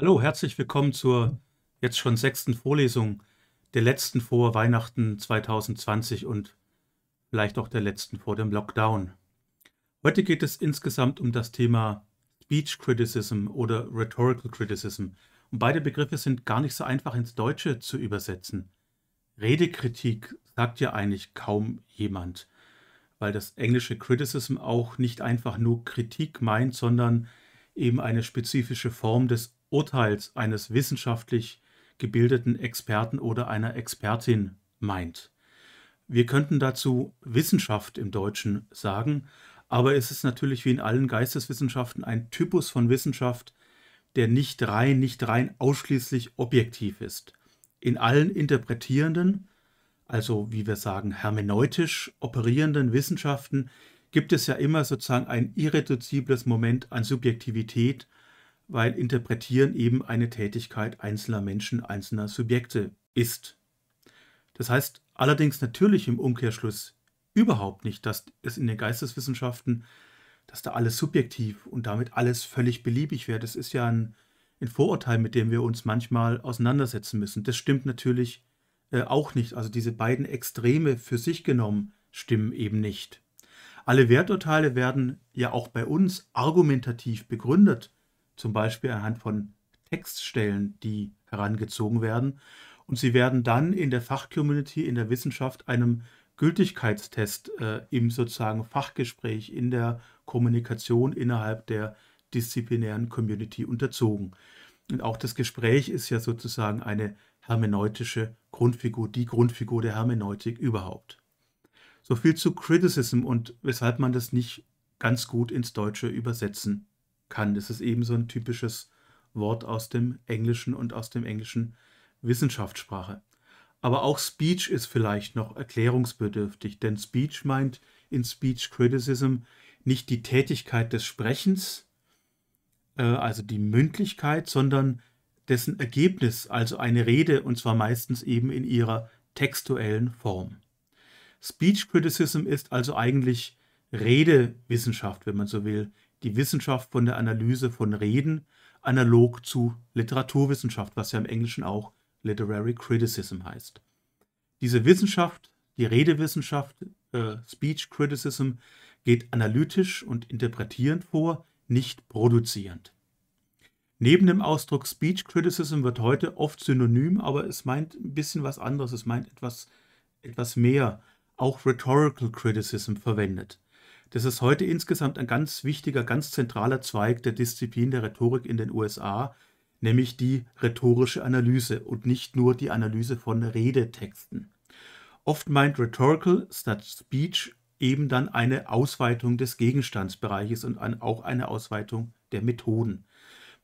Hallo, herzlich willkommen zur jetzt schon sechsten Vorlesung der letzten vor Weihnachten 2020 und vielleicht auch der letzten vor dem Lockdown. Heute geht es insgesamt um das Thema Speech Criticism oder Rhetorical Criticism. Und beide Begriffe sind gar nicht so einfach ins Deutsche zu übersetzen. Redekritik sagt ja eigentlich kaum jemand, weil das englische Criticism auch nicht einfach nur Kritik meint, sondern eben eine spezifische Form des Urteils eines wissenschaftlich gebildeten Experten oder einer Expertin meint. Wir könnten dazu Wissenschaft im Deutschen sagen, aber es ist natürlich wie in allen Geisteswissenschaften ein Typus von Wissenschaft, der nicht rein, nicht rein ausschließlich objektiv ist. In allen interpretierenden, also wie wir sagen, hermeneutisch operierenden Wissenschaften gibt es ja immer sozusagen ein irreduzibles Moment an Subjektivität weil Interpretieren eben eine Tätigkeit einzelner Menschen, einzelner Subjekte ist. Das heißt allerdings natürlich im Umkehrschluss überhaupt nicht, dass es in den Geisteswissenschaften, dass da alles subjektiv und damit alles völlig beliebig wäre. Das ist ja ein, ein Vorurteil, mit dem wir uns manchmal auseinandersetzen müssen. Das stimmt natürlich äh, auch nicht. Also diese beiden Extreme für sich genommen stimmen eben nicht. Alle Werturteile werden ja auch bei uns argumentativ begründet zum Beispiel anhand von Textstellen, die herangezogen werden. Und sie werden dann in der Fachcommunity, in der Wissenschaft einem Gültigkeitstest äh, im sozusagen Fachgespräch, in der Kommunikation innerhalb der disziplinären Community unterzogen. Und auch das Gespräch ist ja sozusagen eine hermeneutische Grundfigur, die Grundfigur der Hermeneutik überhaupt. So viel zu Criticism und weshalb man das nicht ganz gut ins Deutsche übersetzen kann. Das ist eben so ein typisches Wort aus dem Englischen und aus dem englischen Wissenschaftssprache. Aber auch Speech ist vielleicht noch erklärungsbedürftig, denn Speech meint in Speech Criticism nicht die Tätigkeit des Sprechens, äh, also die Mündlichkeit, sondern dessen Ergebnis, also eine Rede, und zwar meistens eben in ihrer textuellen Form. Speech Criticism ist also eigentlich Redewissenschaft, wenn man so will, die Wissenschaft von der Analyse von Reden analog zu Literaturwissenschaft, was ja im Englischen auch Literary Criticism heißt. Diese Wissenschaft, die Redewissenschaft, äh, Speech Criticism, geht analytisch und interpretierend vor, nicht produzierend. Neben dem Ausdruck Speech Criticism wird heute oft synonym, aber es meint ein bisschen was anderes, es meint etwas, etwas mehr, auch Rhetorical Criticism verwendet. Das ist heute insgesamt ein ganz wichtiger, ganz zentraler Zweig der Disziplin der Rhetorik in den USA, nämlich die rhetorische Analyse und nicht nur die Analyse von Redetexten. Oft meint Rhetorical statt Speech eben dann eine Ausweitung des Gegenstandsbereiches und auch eine Ausweitung der Methoden.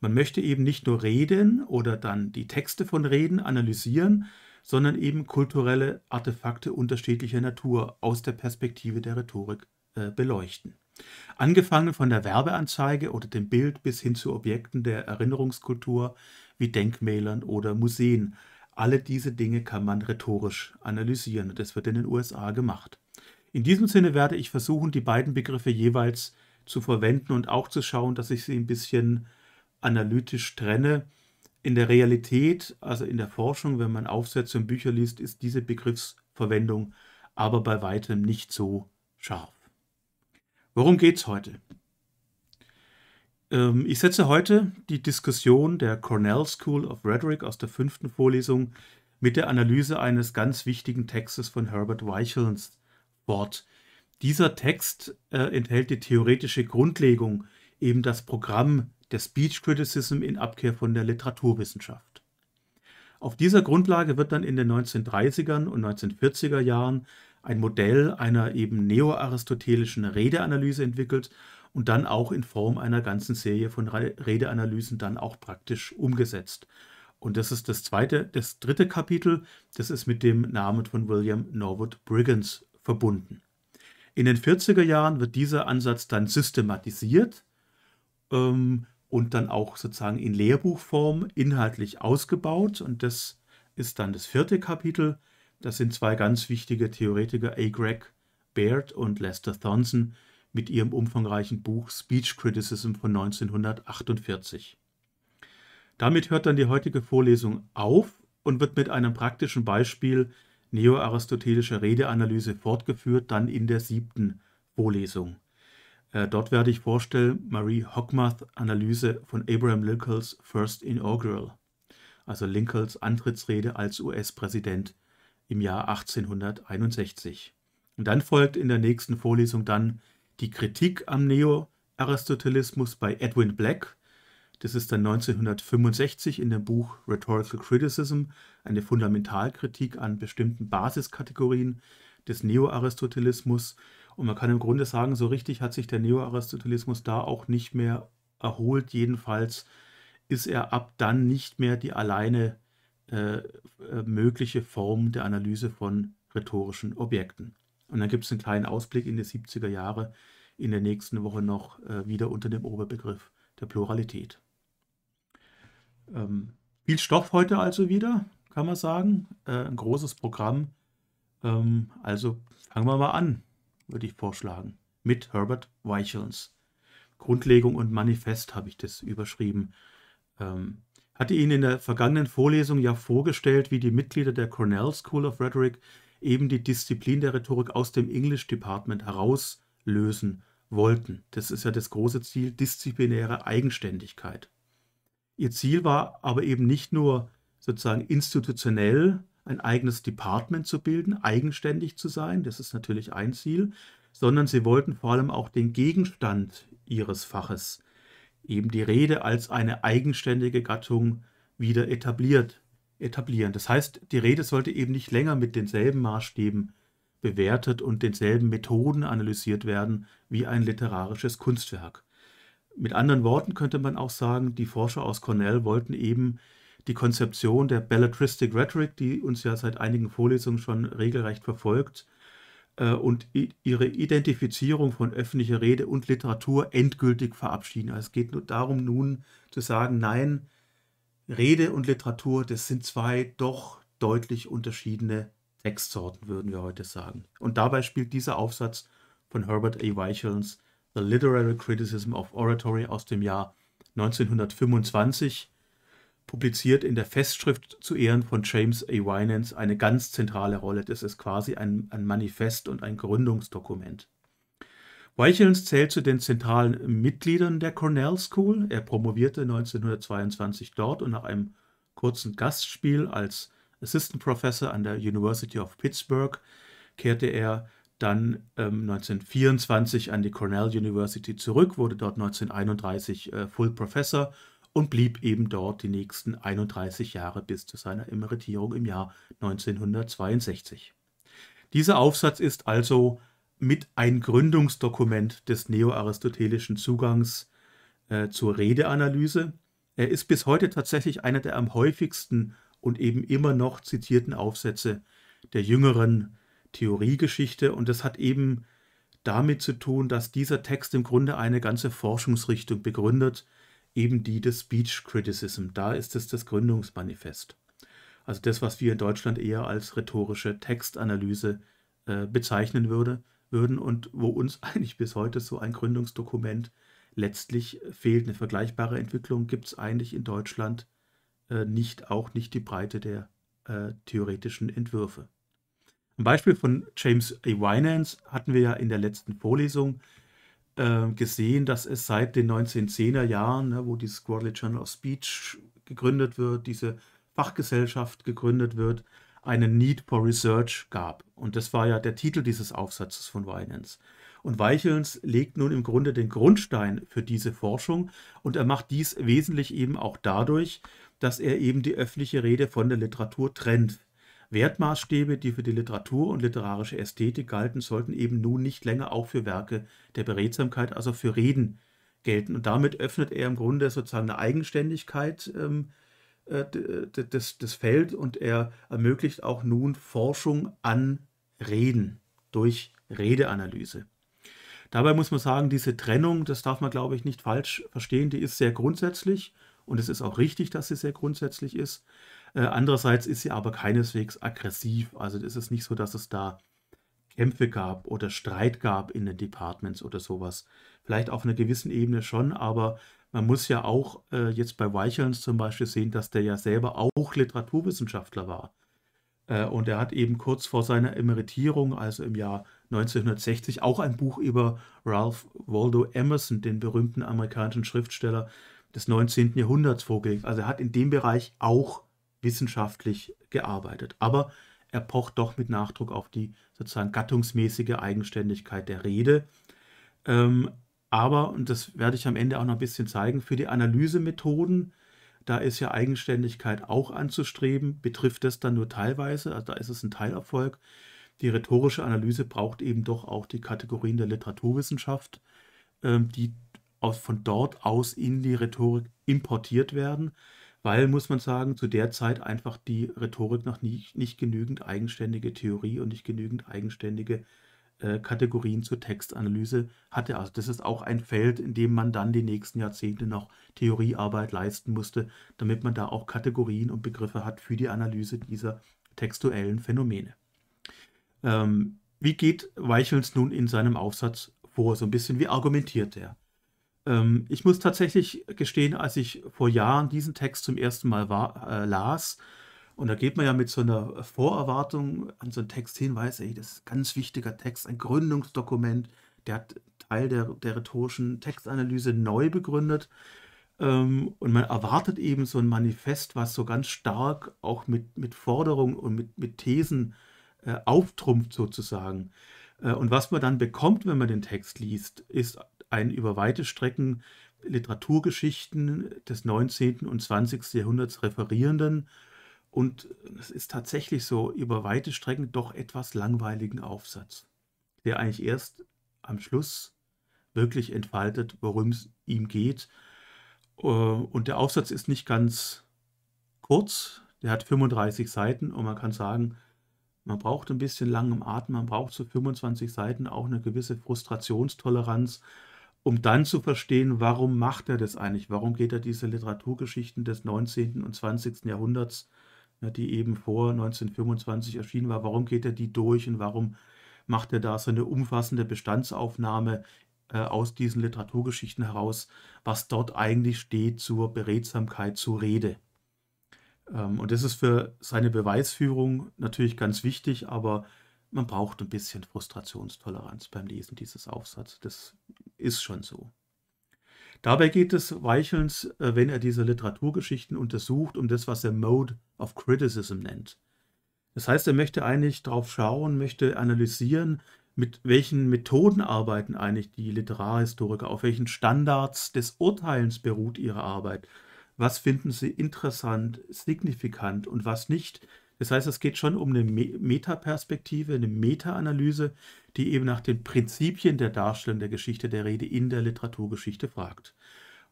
Man möchte eben nicht nur Reden oder dann die Texte von Reden analysieren, sondern eben kulturelle Artefakte unterschiedlicher Natur aus der Perspektive der Rhetorik äh, beleuchten. Angefangen von der Werbeanzeige oder dem Bild bis hin zu Objekten der Erinnerungskultur wie Denkmälern oder Museen. Alle diese Dinge kann man rhetorisch analysieren und das wird in den USA gemacht. In diesem Sinne werde ich versuchen, die beiden Begriffe jeweils zu verwenden und auch zu schauen, dass ich sie ein bisschen analytisch trenne. In der Realität, also in der Forschung, wenn man Aufsätze und Bücher liest, ist diese Begriffsverwendung aber bei weitem nicht so scharf. Worum geht's heute? Ähm, ich setze heute die Diskussion der Cornell School of Rhetoric aus der fünften Vorlesung mit der Analyse eines ganz wichtigen Textes von Herbert Weichels fort. Dieser Text äh, enthält die theoretische Grundlegung, eben das Programm der Speech Criticism in Abkehr von der Literaturwissenschaft. Auf dieser Grundlage wird dann in den 1930 ern und 1940er Jahren ein Modell einer eben neoaristotelischen Redeanalyse entwickelt und dann auch in Form einer ganzen Serie von Redeanalysen dann auch praktisch umgesetzt. Und das ist das zweite, das dritte Kapitel, das ist mit dem Namen von William Norwood Briggins verbunden. In den 40er Jahren wird dieser Ansatz dann systematisiert ähm, und dann auch sozusagen in Lehrbuchform inhaltlich ausgebaut. Und das ist dann das vierte Kapitel, das sind zwei ganz wichtige Theoretiker, A. Greg Baird und Lester Thompson, mit ihrem umfangreichen Buch Speech Criticism von 1948. Damit hört dann die heutige Vorlesung auf und wird mit einem praktischen Beispiel neoaristotelischer Redeanalyse fortgeführt, dann in der siebten Vorlesung. Äh, dort werde ich vorstellen Marie Hockmath Analyse von Abraham Lincolns First Inaugural, also Lincolns Antrittsrede als US-Präsident im Jahr 1861. Und dann folgt in der nächsten Vorlesung dann die Kritik am Neo-Aristotelismus bei Edwin Black. Das ist dann 1965 in dem Buch Rhetorical Criticism eine Fundamentalkritik an bestimmten Basiskategorien des Neo-Aristotelismus. Und man kann im Grunde sagen, so richtig hat sich der Neo-Aristotelismus da auch nicht mehr erholt. Jedenfalls ist er ab dann nicht mehr die alleine äh, äh, mögliche Formen der Analyse von rhetorischen Objekten. Und dann gibt es einen kleinen Ausblick in die 70er Jahre in der nächsten Woche noch äh, wieder unter dem Oberbegriff der Pluralität. Ähm, viel Stoff heute also wieder, kann man sagen. Äh, ein großes Programm. Ähm, also fangen wir mal an, würde ich vorschlagen, mit Herbert Weichels. Grundlegung und Manifest habe ich das überschrieben. Ähm, hatte Ihnen in der vergangenen Vorlesung ja vorgestellt, wie die Mitglieder der Cornell School of Rhetoric eben die Disziplin der Rhetorik aus dem English Department herauslösen wollten. Das ist ja das große Ziel, disziplinäre Eigenständigkeit. Ihr Ziel war aber eben nicht nur sozusagen institutionell ein eigenes Department zu bilden, eigenständig zu sein, das ist natürlich ein Ziel, sondern sie wollten vor allem auch den Gegenstand ihres Faches eben die Rede als eine eigenständige Gattung wieder etabliert, etablieren. Das heißt, die Rede sollte eben nicht länger mit denselben Maßstäben bewertet und denselben Methoden analysiert werden wie ein literarisches Kunstwerk. Mit anderen Worten könnte man auch sagen, die Forscher aus Cornell wollten eben die Konzeption der Bellatristic Rhetoric, die uns ja seit einigen Vorlesungen schon regelrecht verfolgt, äh, und ihre Identifizierung von öffentlicher Rede und Literatur endgültig verabschieden. Also es geht nur darum, nun zu sagen, nein, Rede und Literatur, das sind zwei doch deutlich unterschiedene Textsorten, würden wir heute sagen. Und dabei spielt dieser Aufsatz von Herbert A. Weichels The Literary Criticism of Oratory aus dem Jahr 1925 publiziert in der Festschrift zu Ehren von James A. Winans eine ganz zentrale Rolle. Das ist quasi ein, ein Manifest und ein Gründungsdokument. Weichelns zählt zu den zentralen Mitgliedern der Cornell School. Er promovierte 1922 dort und nach einem kurzen Gastspiel als Assistant Professor an der University of Pittsburgh kehrte er dann ähm, 1924 an die Cornell University zurück, wurde dort 1931 äh, Full Professor und blieb eben dort die nächsten 31 Jahre bis zu seiner Emeritierung im Jahr 1962. Dieser Aufsatz ist also mit ein Gründungsdokument des neoaristotelischen Zugangs äh, zur Redeanalyse. Er ist bis heute tatsächlich einer der am häufigsten und eben immer noch zitierten Aufsätze der jüngeren Theoriegeschichte. Und das hat eben damit zu tun, dass dieser Text im Grunde eine ganze Forschungsrichtung begründet, eben die des Speech Criticism. Da ist es das Gründungsmanifest. Also das, was wir in Deutschland eher als rhetorische Textanalyse äh, bezeichnen würde, würden und wo uns eigentlich bis heute so ein Gründungsdokument letztlich fehlt. Eine vergleichbare Entwicklung gibt es eigentlich in Deutschland äh, nicht, auch nicht die Breite der äh, theoretischen Entwürfe. Ein Beispiel von James A. Winans hatten wir ja in der letzten Vorlesung. Äh, gesehen, dass es seit den 1910er Jahren, ne, wo die Quarterly Journal of Speech gegründet wird, diese Fachgesellschaft gegründet wird, eine Need for Research gab. Und das war ja der Titel dieses Aufsatzes von Weinens. Und Weichelns legt nun im Grunde den Grundstein für diese Forschung und er macht dies wesentlich eben auch dadurch, dass er eben die öffentliche Rede von der Literatur trennt. Wertmaßstäbe, die für die Literatur und literarische Ästhetik galten, sollten eben nun nicht länger auch für Werke der Beredsamkeit, also für Reden, gelten. Und damit öffnet er im Grunde sozusagen eine Eigenständigkeit ähm, äh, des, des Feld und er ermöglicht auch nun Forschung an Reden durch Redeanalyse. Dabei muss man sagen, diese Trennung, das darf man, glaube ich, nicht falsch verstehen, die ist sehr grundsätzlich und es ist auch richtig, dass sie sehr grundsätzlich ist. Äh, andererseits ist sie aber keineswegs aggressiv. Also es ist nicht so, dass es da Kämpfe gab oder Streit gab in den Departments oder sowas. Vielleicht auf einer gewissen Ebene schon, aber man muss ja auch äh, jetzt bei Weichelns zum Beispiel sehen, dass der ja selber auch Literaturwissenschaftler war. Äh, und er hat eben kurz vor seiner Emeritierung, also im Jahr 1960, auch ein Buch über Ralph Waldo Emerson, den berühmten amerikanischen Schriftsteller des 19. Jahrhunderts, vorgelegt. Also er hat in dem Bereich auch wissenschaftlich gearbeitet. Aber er pocht doch mit Nachdruck auf die sozusagen gattungsmäßige Eigenständigkeit der Rede. Ähm, aber, und das werde ich am Ende auch noch ein bisschen zeigen, für die Analysemethoden, da ist ja Eigenständigkeit auch anzustreben, betrifft das dann nur teilweise, also da ist es ein Teilerfolg. Die rhetorische Analyse braucht eben doch auch die Kategorien der Literaturwissenschaft, ähm, die aus, von dort aus in die Rhetorik importiert werden weil, muss man sagen, zu der Zeit einfach die Rhetorik noch nie, nicht genügend eigenständige Theorie und nicht genügend eigenständige äh, Kategorien zur Textanalyse hatte. Also das ist auch ein Feld, in dem man dann die nächsten Jahrzehnte noch Theoriearbeit leisten musste, damit man da auch Kategorien und Begriffe hat für die Analyse dieser textuellen Phänomene. Ähm, wie geht Weichels nun in seinem Aufsatz vor? So ein bisschen, wie argumentiert er? Ähm, ich muss tatsächlich gestehen, als ich vor Jahren diesen Text zum ersten Mal war, äh, las, und da geht man ja mit so einer Vorerwartung an so einen Text hin, weiß, ich, das ist ein ganz wichtiger Text, ein Gründungsdokument, der hat Teil der, der rhetorischen Textanalyse neu begründet. Ähm, und man erwartet eben so ein Manifest, was so ganz stark auch mit, mit Forderungen und mit, mit Thesen äh, auftrumpft sozusagen. Äh, und was man dann bekommt, wenn man den Text liest, ist ein über weite Strecken Literaturgeschichten des 19. und 20. Jahrhunderts referierenden und es ist tatsächlich so über weite Strecken doch etwas langweiligen Aufsatz, der eigentlich erst am Schluss wirklich entfaltet, worum es ihm geht. Äh, und der Aufsatz ist nicht ganz kurz, der hat 35 Seiten und man kann sagen, man braucht ein bisschen langem Atem, man braucht zu so 25 Seiten auch eine gewisse Frustrationstoleranz, um dann zu verstehen, warum macht er das eigentlich? Warum geht er diese Literaturgeschichten des 19. und 20. Jahrhunderts, die eben vor 1925 erschienen war, warum geht er die durch und warum macht er da so eine umfassende Bestandsaufnahme äh, aus diesen Literaturgeschichten heraus, was dort eigentlich steht zur Beredsamkeit, zur Rede. Ähm, und das ist für seine Beweisführung natürlich ganz wichtig, aber man braucht ein bisschen Frustrationstoleranz beim Lesen dieses Aufsatzes. Das ist schon so. Dabei geht es Weichelns, äh, wenn er diese Literaturgeschichten untersucht, um das, was er Mode of Criticism nennt. Das heißt, er möchte eigentlich drauf schauen, möchte analysieren, mit welchen Methoden arbeiten eigentlich die Literarhistoriker, auf welchen Standards des Urteilens beruht ihre Arbeit, was finden sie interessant, signifikant und was nicht. Das heißt, es geht schon um eine Metaperspektive, eine Meta-Analyse, die eben nach den Prinzipien der Darstellung der Geschichte der Rede in der Literaturgeschichte fragt.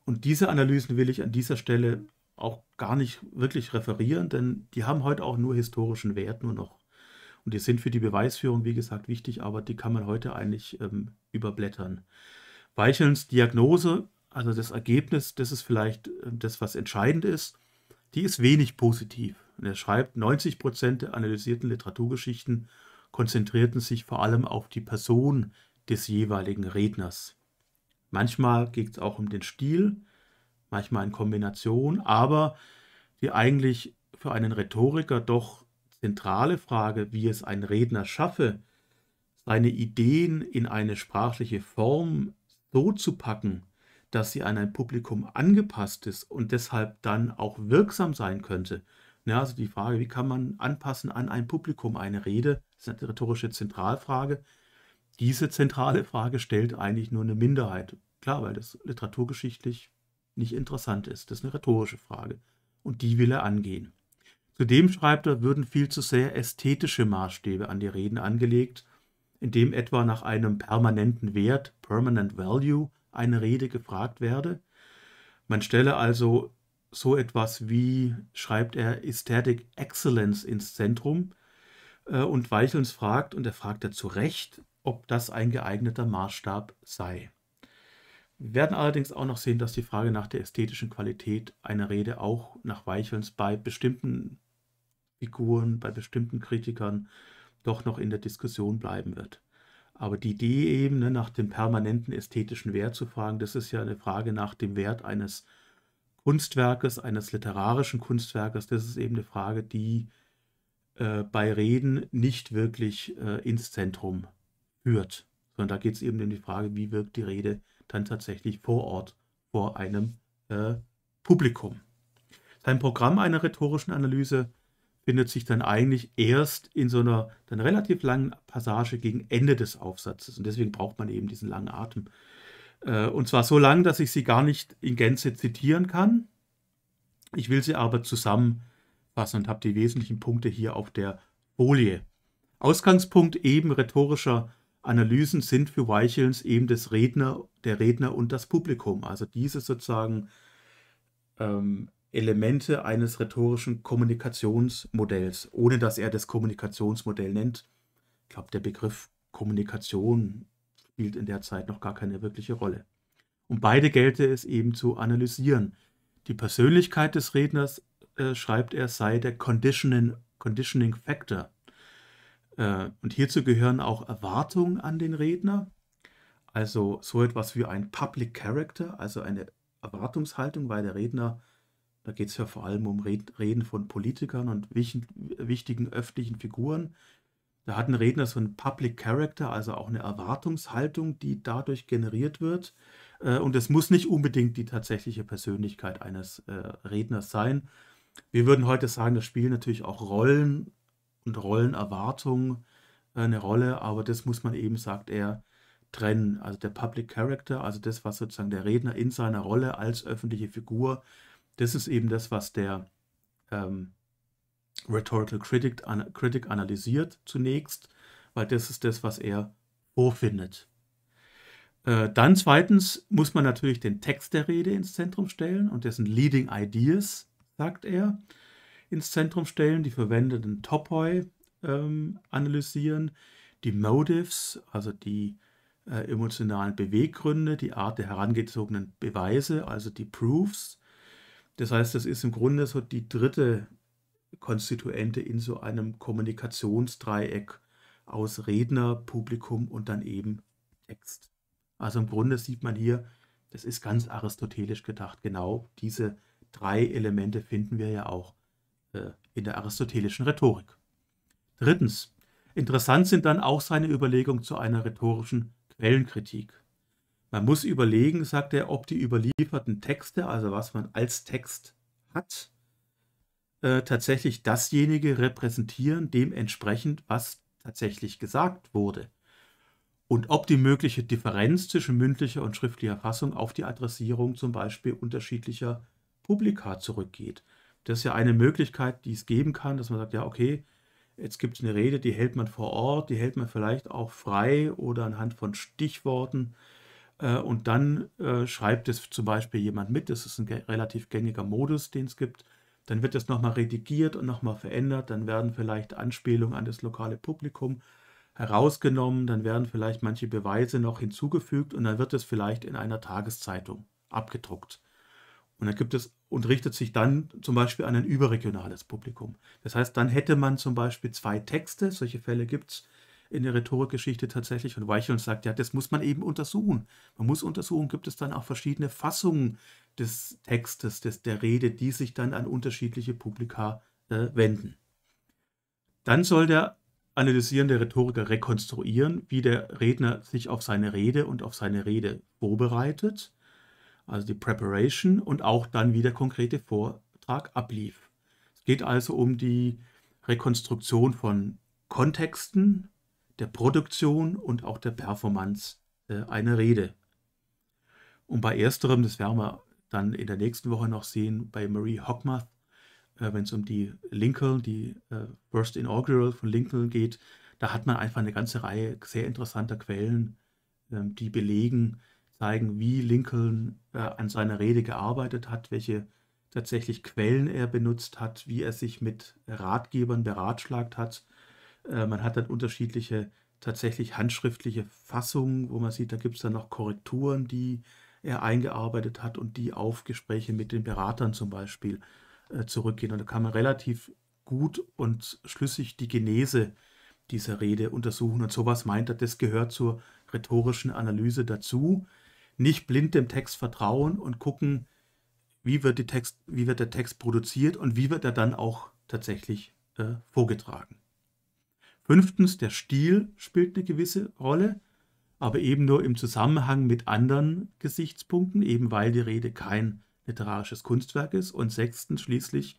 Und diese Analysen will ich an dieser Stelle auch gar nicht wirklich referieren, denn die haben heute auch nur historischen Wert nur noch. Und die sind für die Beweisführung, wie gesagt, wichtig, aber die kann man heute eigentlich ähm, überblättern. Weichelns Diagnose, also das Ergebnis, das ist vielleicht äh, das, was entscheidend ist, die ist wenig positiv. Und er schreibt, 90 Prozent der analysierten Literaturgeschichten konzentrierten sich vor allem auf die Person des jeweiligen Redners. Manchmal geht es auch um den Stil, manchmal in Kombination, aber die eigentlich für einen Rhetoriker doch zentrale Frage, wie es ein Redner schaffe, seine Ideen in eine sprachliche Form so zu packen, dass sie an ein Publikum angepasst ist und deshalb dann auch wirksam sein könnte, ja, also die Frage, wie kann man anpassen an ein Publikum eine Rede, das ist eine rhetorische Zentralfrage. Diese zentrale Frage stellt eigentlich nur eine Minderheit. Klar, weil das literaturgeschichtlich nicht interessant ist. Das ist eine rhetorische Frage. Und die will er angehen. Zudem schreibt er, würden viel zu sehr ästhetische Maßstäbe an die Reden angelegt, indem etwa nach einem permanenten Wert, Permanent Value, eine Rede gefragt werde. Man stelle also so etwas wie, schreibt er, Aesthetic Excellence ins Zentrum. Äh, und Weichelns fragt, und er fragt ja zu Recht, ob das ein geeigneter Maßstab sei. Wir werden allerdings auch noch sehen, dass die Frage nach der ästhetischen Qualität einer Rede auch nach Weichelns bei bestimmten Figuren, bei bestimmten Kritikern doch noch in der Diskussion bleiben wird. Aber die Idee eben, ne, nach dem permanenten ästhetischen Wert zu fragen, das ist ja eine Frage nach dem Wert eines äh, Kunstwerkes, eines literarischen Kunstwerkes, das ist eben eine Frage, die äh, bei Reden nicht wirklich äh, ins Zentrum führt, sondern da geht es eben um die Frage, wie wirkt die Rede dann tatsächlich vor Ort, vor einem äh, Publikum. Sein Programm einer rhetorischen Analyse findet sich dann eigentlich erst in so einer dann relativ langen Passage gegen Ende des Aufsatzes. Und deswegen braucht man eben diesen langen Atem. Äh, und zwar so lang, dass ich sie gar nicht in Gänze zitieren kann. Ich will sie aber zusammenfassen und habe die wesentlichen Punkte hier auf der Folie. Ausgangspunkt eben rhetorischer Analysen sind für Weichelns eben das Redner, der Redner und das Publikum. Also diese sozusagen ähm, Elemente eines rhetorischen Kommunikationsmodells, ohne dass er das Kommunikationsmodell nennt. Ich glaube, der Begriff Kommunikation spielt in der Zeit noch gar keine wirkliche Rolle. Um beide gelte es eben zu analysieren. Die Persönlichkeit des Redners, äh, schreibt er, sei der Conditioning, Conditioning Factor. Äh, und hierzu gehören auch Erwartungen an den Redner, also so etwas wie ein Public Character, also eine Erwartungshaltung, weil der Redner, da geht es ja vor allem um Reden von Politikern und wichtigen öffentlichen Figuren, da hat ein Redner so einen Public Character, also auch eine Erwartungshaltung, die dadurch generiert wird. Äh, und es muss nicht unbedingt die tatsächliche Persönlichkeit eines äh, Redners sein. Wir würden heute sagen, das spielen natürlich auch Rollen und Rollenerwartungen äh, eine Rolle, aber das muss man eben, sagt er, trennen. Also der Public Character, also das, was sozusagen der Redner in seiner Rolle als öffentliche Figur, das ist eben das, was der ähm, Rhetorical Critic, an, Critic analysiert zunächst, weil das ist das, was er vorfindet. Äh, dann zweitens muss man natürlich den Text der Rede ins Zentrum stellen und dessen Leading Ideas, sagt er, ins Zentrum stellen, die verwendeten Topoi ähm, analysieren, die Motives, also die äh, emotionalen Beweggründe, die Art der herangezogenen Beweise, also die Proofs. Das heißt, das ist im Grunde so die dritte Konstituente in so einem Kommunikationsdreieck aus Redner, Publikum und dann eben Text. Also im Grunde sieht man hier, das ist ganz aristotelisch gedacht, genau diese drei Elemente finden wir ja auch äh, in der aristotelischen Rhetorik. Drittens, interessant sind dann auch seine Überlegungen zu einer rhetorischen Quellenkritik. Man muss überlegen, sagt er, ob die überlieferten Texte, also was man als Text hat, äh, tatsächlich dasjenige repräsentieren, dementsprechend, was tatsächlich gesagt wurde. Und ob die mögliche Differenz zwischen mündlicher und schriftlicher Fassung auf die Adressierung zum Beispiel unterschiedlicher Publika zurückgeht. Das ist ja eine Möglichkeit, die es geben kann, dass man sagt, ja, okay, jetzt gibt es eine Rede, die hält man vor Ort, die hält man vielleicht auch frei oder anhand von Stichworten. Äh, und dann äh, schreibt es zum Beispiel jemand mit. Das ist ein relativ gängiger Modus, den es gibt dann wird es nochmal redigiert und nochmal verändert. Dann werden vielleicht Anspielungen an das lokale Publikum herausgenommen. Dann werden vielleicht manche Beweise noch hinzugefügt und dann wird es vielleicht in einer Tageszeitung abgedruckt. Und dann gibt es und richtet sich dann zum Beispiel an ein überregionales Publikum. Das heißt, dann hätte man zum Beispiel zwei Texte, solche Fälle gibt es in der Rhetorikgeschichte tatsächlich. Und Weichel sagt, ja, das muss man eben untersuchen. Man muss untersuchen, gibt es dann auch verschiedene Fassungen des Textes, des, der Rede, die sich dann an unterschiedliche Publika äh, wenden. Dann soll der analysierende Rhetoriker rekonstruieren, wie der Redner sich auf seine Rede und auf seine Rede vorbereitet, also die Preparation und auch dann, wie der konkrete Vortrag ablief. Es geht also um die Rekonstruktion von Kontexten, der Produktion und auch der Performance äh, einer Rede. Und bei ersterem, das werden wir dann in der nächsten Woche noch sehen bei Marie Hockmath, äh, wenn es um die Lincoln, die äh, First Inaugural von Lincoln geht. Da hat man einfach eine ganze Reihe sehr interessanter Quellen, ähm, die belegen, zeigen, wie Lincoln äh, an seiner Rede gearbeitet hat, welche tatsächlich Quellen er benutzt hat, wie er sich mit Ratgebern beratschlagt hat. Äh, man hat dann unterschiedliche tatsächlich handschriftliche Fassungen, wo man sieht, da gibt es dann noch Korrekturen, die er eingearbeitet hat und die auf Gespräche mit den Beratern zum Beispiel äh, zurückgehen. Und da kann man relativ gut und schlüssig die Genese dieser Rede untersuchen. Und sowas meint er, das gehört zur rhetorischen Analyse dazu. Nicht blind dem Text vertrauen und gucken, wie wird, Text, wie wird der Text produziert und wie wird er dann auch tatsächlich äh, vorgetragen. Fünftens, der Stil spielt eine gewisse Rolle aber eben nur im Zusammenhang mit anderen Gesichtspunkten, eben weil die Rede kein literarisches Kunstwerk ist. Und sechstens schließlich,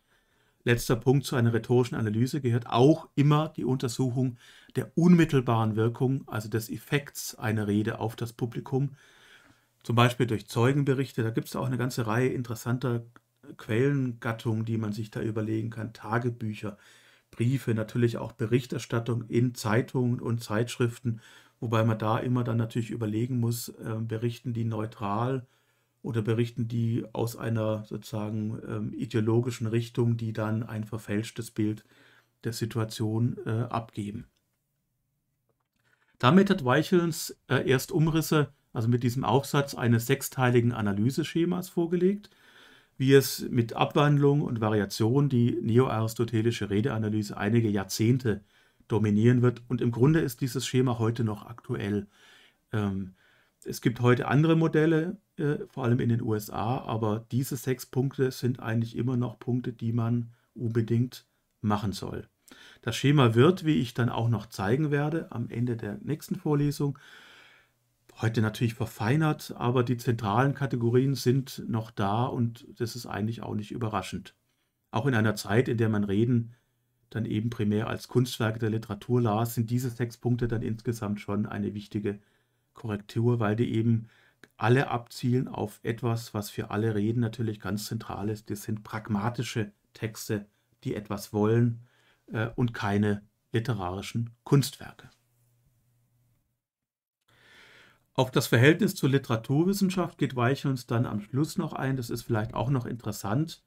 letzter Punkt zu einer rhetorischen Analyse gehört auch immer die Untersuchung der unmittelbaren Wirkung, also des Effekts einer Rede auf das Publikum, zum Beispiel durch Zeugenberichte. Da gibt es auch eine ganze Reihe interessanter Quellengattungen, die man sich da überlegen kann, Tagebücher. Briefe, natürlich auch Berichterstattung in Zeitungen und Zeitschriften Wobei man da immer dann natürlich überlegen muss, äh, berichten die neutral oder berichten die aus einer sozusagen ähm, ideologischen Richtung, die dann ein verfälschtes Bild der Situation äh, abgeben. Damit hat Weichelns äh, erst Umrisse, also mit diesem Aufsatz eines sechsteiligen Analyseschemas vorgelegt, wie es mit Abwandlung und Variation die neoaristotelische Redeanalyse einige Jahrzehnte äh, dominieren wird. Und im Grunde ist dieses Schema heute noch aktuell. Ähm, es gibt heute andere Modelle, äh, vor allem in den USA, aber diese sechs Punkte sind eigentlich immer noch Punkte, die man unbedingt machen soll. Das Schema wird, wie ich dann auch noch zeigen werde, am Ende der nächsten Vorlesung, heute natürlich verfeinert, aber die zentralen Kategorien sind noch da und das ist eigentlich auch nicht überraschend. Auch in einer Zeit, in der man reden dann eben primär als Kunstwerke der Literatur las, sind diese sechs Punkte dann insgesamt schon eine wichtige Korrektur, weil die eben alle abzielen auf etwas, was für alle Reden natürlich ganz zentral ist. Das sind pragmatische Texte, die etwas wollen äh, und keine literarischen Kunstwerke. Auf das Verhältnis zur Literaturwissenschaft geht Weiche uns dann am Schluss noch ein. Das ist vielleicht auch noch interessant.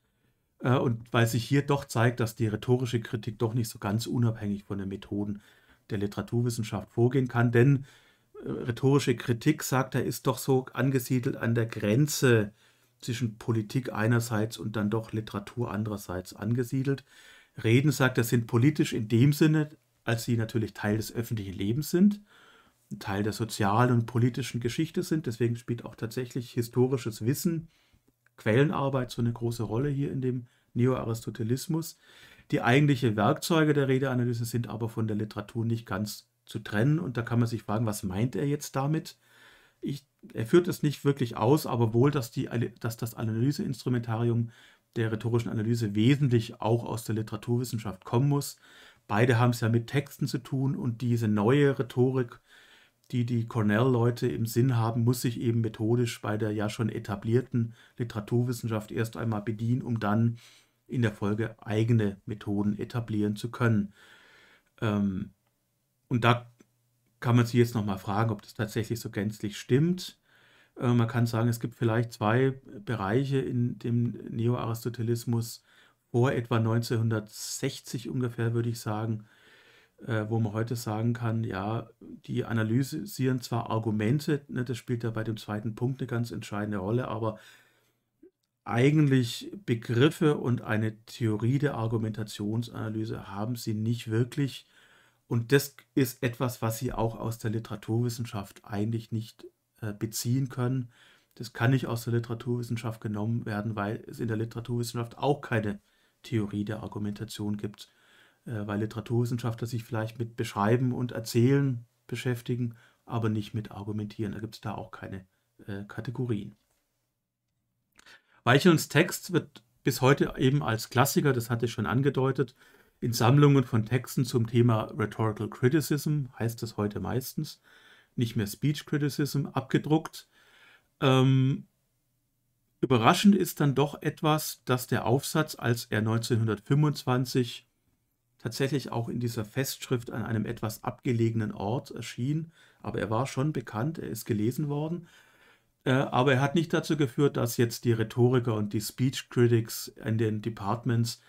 Äh, und weil sich hier doch zeigt, dass die rhetorische Kritik doch nicht so ganz unabhängig von den Methoden der Literaturwissenschaft vorgehen kann, denn äh, rhetorische Kritik, sagt er, ist doch so angesiedelt an der Grenze zwischen Politik einerseits und dann doch Literatur andererseits angesiedelt. Reden, sagt er, sind politisch in dem Sinne, als sie natürlich Teil des öffentlichen Lebens sind, Teil der sozialen und politischen Geschichte sind. Deswegen spielt auch tatsächlich historisches Wissen Quellenarbeit so eine große Rolle hier in dem Neoaristotelismus. Die eigentlichen Werkzeuge der Redeanalyse sind aber von der Literatur nicht ganz zu trennen und da kann man sich fragen, was meint er jetzt damit? Ich, er führt es nicht wirklich aus, aber wohl, dass, die, dass das Analyseinstrumentarium der rhetorischen Analyse wesentlich auch aus der Literaturwissenschaft kommen muss. Beide haben es ja mit Texten zu tun und diese neue Rhetorik die die Cornell-Leute im Sinn haben, muss sich eben methodisch bei der ja schon etablierten Literaturwissenschaft erst einmal bedienen, um dann in der Folge eigene Methoden etablieren zu können. Ähm, und da kann man sich jetzt nochmal fragen, ob das tatsächlich so gänzlich stimmt. Äh, man kann sagen, es gibt vielleicht zwei Bereiche in dem Neoaristotelismus vor etwa 1960 ungefähr, würde ich sagen, äh, wo man heute sagen kann, ja, die analysieren zwar Argumente, ne, das spielt ja bei dem zweiten Punkt eine ganz entscheidende Rolle, aber eigentlich Begriffe und eine Theorie der Argumentationsanalyse haben sie nicht wirklich. Und das ist etwas, was sie auch aus der Literaturwissenschaft eigentlich nicht äh, beziehen können. Das kann nicht aus der Literaturwissenschaft genommen werden, weil es in der Literaturwissenschaft auch keine Theorie der Argumentation gibt. Äh, weil Literaturwissenschaftler sich vielleicht mit Beschreiben und Erzählen beschäftigen, aber nicht mit Argumentieren. Da gibt es da auch keine äh, Kategorien. Weichels Text wird bis heute eben als Klassiker, das hatte ich schon angedeutet, in Sammlungen von Texten zum Thema Rhetorical Criticism, heißt das heute meistens, nicht mehr Speech Criticism, abgedruckt. Ähm, überraschend ist dann doch etwas, dass der Aufsatz, als er 1925 tatsächlich auch in dieser Festschrift an einem etwas abgelegenen Ort erschien. Aber er war schon bekannt, er ist gelesen worden. Äh, aber er hat nicht dazu geführt, dass jetzt die Rhetoriker und die Speech Critics in den Departments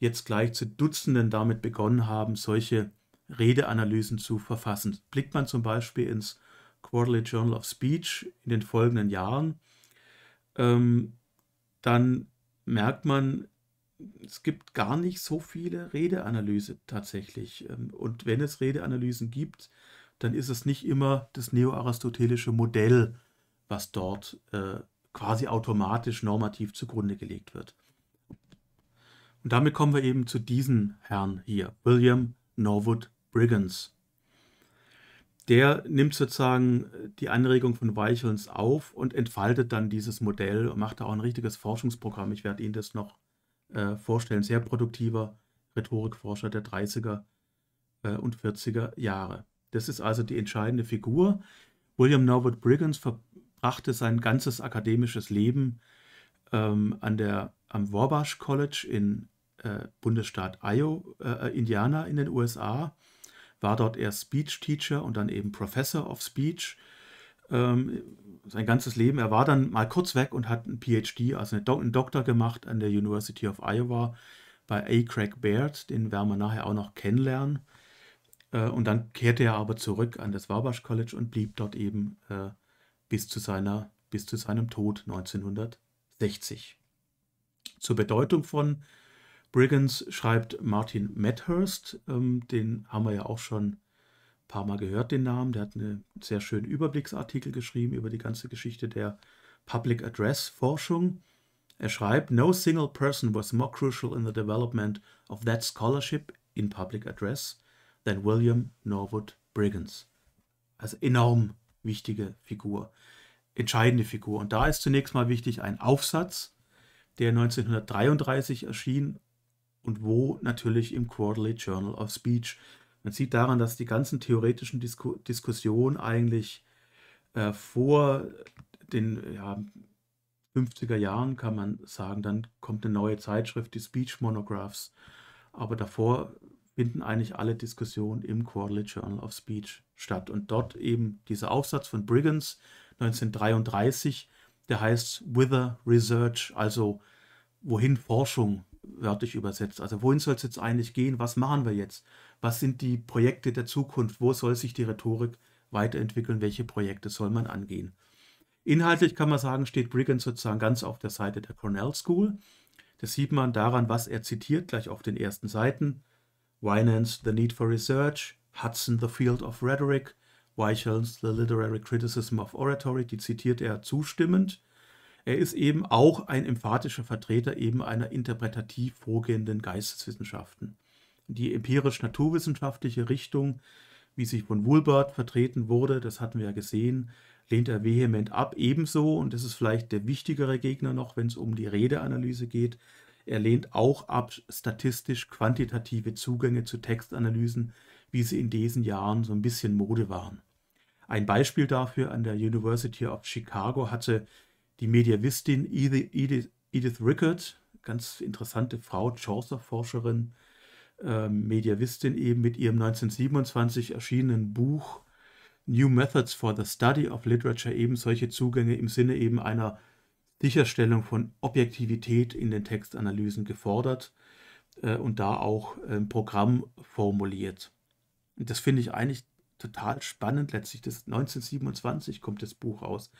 jetzt gleich zu Dutzenden damit begonnen haben, solche Redeanalysen zu verfassen. Blickt man zum Beispiel ins Quarterly Journal of Speech in den folgenden Jahren, ähm, dann merkt man, es gibt gar nicht so viele Redeanalyse tatsächlich. Ähm, und wenn es Redeanalysen gibt, dann ist es nicht immer das neoaristotelische Modell, was dort äh, quasi automatisch normativ zugrunde gelegt wird. Und damit kommen wir eben zu diesem Herrn hier, William Norwood Briggins. Der nimmt sozusagen äh, die Anregung von Weichelns auf und entfaltet dann dieses Modell und macht da auch ein richtiges Forschungsprogramm. Ich werde Ihnen das noch äh, vorstellen. Sehr produktiver Rhetorikforscher der 30er äh, und 40er Jahre. Das ist also die entscheidende Figur. William Norwood Briggins verbrachte sein ganzes akademisches Leben ähm, an der, am Wabash College in äh, Bundesstaat Iowa, äh, äh Indiana in den USA, war dort erst Speech Teacher und dann eben Professor of Speech ähm, sein ganzes Leben. Er war dann mal kurz weg und hat einen PhD, also einen Doktor gemacht an der University of Iowa bei A. Craig Baird, den werden wir nachher auch noch kennenlernen. Äh, und dann kehrte er aber zurück an das Wabash College und blieb dort eben äh, bis, zu seiner, bis zu seinem Tod 1960. Zur Bedeutung von Brigands schreibt Martin Medhurst, ähm, den haben wir ja auch schon paar Mal gehört den Namen. Der hat einen sehr schönen Überblicksartikel geschrieben über die ganze Geschichte der Public Address Forschung. Er schreibt, No single person was more crucial in the development of that scholarship in public address than William Norwood Briggins. Also enorm wichtige Figur, entscheidende Figur. Und da ist zunächst mal wichtig ein Aufsatz, der 1933 erschien und wo natürlich im Quarterly Journal of Speech man sieht daran, dass die ganzen theoretischen Disku Diskussionen eigentlich äh, vor den ja, 50er Jahren, kann man sagen, dann kommt eine neue Zeitschrift, die Speech Monographs. Aber davor finden eigentlich alle Diskussionen im Quarterly Journal of Speech statt. Und dort eben dieser Aufsatz von Briggins 1933, der heißt Wither Research, also wohin Forschung wörtlich übersetzt. Also wohin soll es jetzt eigentlich gehen? Was machen wir jetzt? Was sind die Projekte der Zukunft? Wo soll sich die Rhetorik weiterentwickeln? Welche Projekte soll man angehen? Inhaltlich kann man sagen, steht Brigham sozusagen ganz auf der Seite der Cornell School. Das sieht man daran, was er zitiert, gleich auf den ersten Seiten. Winans, The Need for Research, Hudson, The Field of Rhetoric, Weichel's The Literary Criticism of Oratory, die zitiert er zustimmend. Er ist eben auch ein emphatischer Vertreter eben einer interpretativ vorgehenden Geisteswissenschaften. Die empirisch-naturwissenschaftliche Richtung, wie sie von Woolbard vertreten wurde, das hatten wir ja gesehen, lehnt er vehement ab. Ebenso, und das ist vielleicht der wichtigere Gegner noch, wenn es um die Redeanalyse geht, er lehnt auch ab statistisch-quantitative Zugänge zu Textanalysen, wie sie in diesen Jahren so ein bisschen Mode waren. Ein Beispiel dafür an der University of Chicago hatte die Mediavistin Edith, Edith Rickert, ganz interessante Frau, Chaucer-Forscherin, äh, Mediavistin eben mit ihrem 1927 erschienenen Buch New Methods for the Study of Literature eben solche Zugänge im Sinne eben einer Sicherstellung von Objektivität in den Textanalysen gefordert äh, und da auch ein ähm, Programm formuliert. Und das finde ich eigentlich total spannend letztlich. Das 1927 kommt das Buch aus.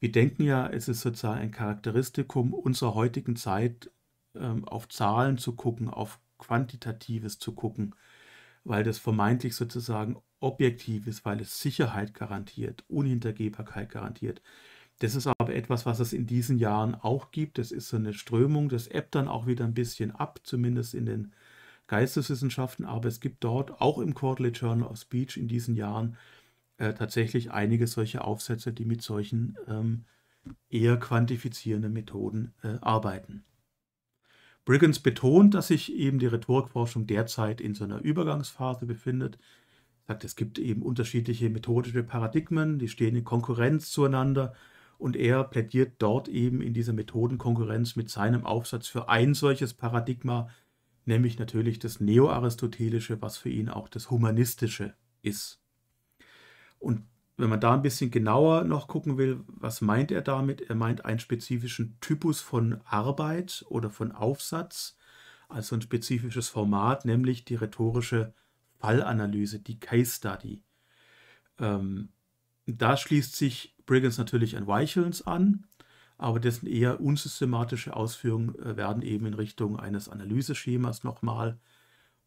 Wir denken ja, es ist sozusagen ein Charakteristikum unserer heutigen Zeit, ähm, auf Zahlen zu gucken, auf Quantitatives zu gucken, weil das vermeintlich sozusagen objektiv ist, weil es Sicherheit garantiert, Unhintergehbarkeit garantiert. Das ist aber etwas, was es in diesen Jahren auch gibt. Das ist so eine Strömung, das ebbt dann auch wieder ein bisschen ab, zumindest in den Geisteswissenschaften, aber es gibt dort auch im Quarterly Journal of Speech in diesen Jahren äh, tatsächlich einige solche Aufsätze, die mit solchen ähm, eher quantifizierenden Methoden äh, arbeiten. Briggins betont, dass sich eben die Rhetorikforschung derzeit in so einer Übergangsphase befindet. Er sagt, es gibt eben unterschiedliche methodische Paradigmen, die stehen in Konkurrenz zueinander und er plädiert dort eben in dieser Methodenkonkurrenz mit seinem Aufsatz für ein solches Paradigma, nämlich natürlich das neoaristotelische, was für ihn auch das humanistische ist. Und wenn man da ein bisschen genauer noch gucken will, was meint er damit? Er meint einen spezifischen Typus von Arbeit oder von Aufsatz, also ein spezifisches Format, nämlich die rhetorische Fallanalyse, die Case Study. Ähm, da schließt sich Briggins natürlich an Weichelns an, aber dessen eher unsystematische Ausführungen äh, werden eben in Richtung eines Analyseschemas nochmal äh,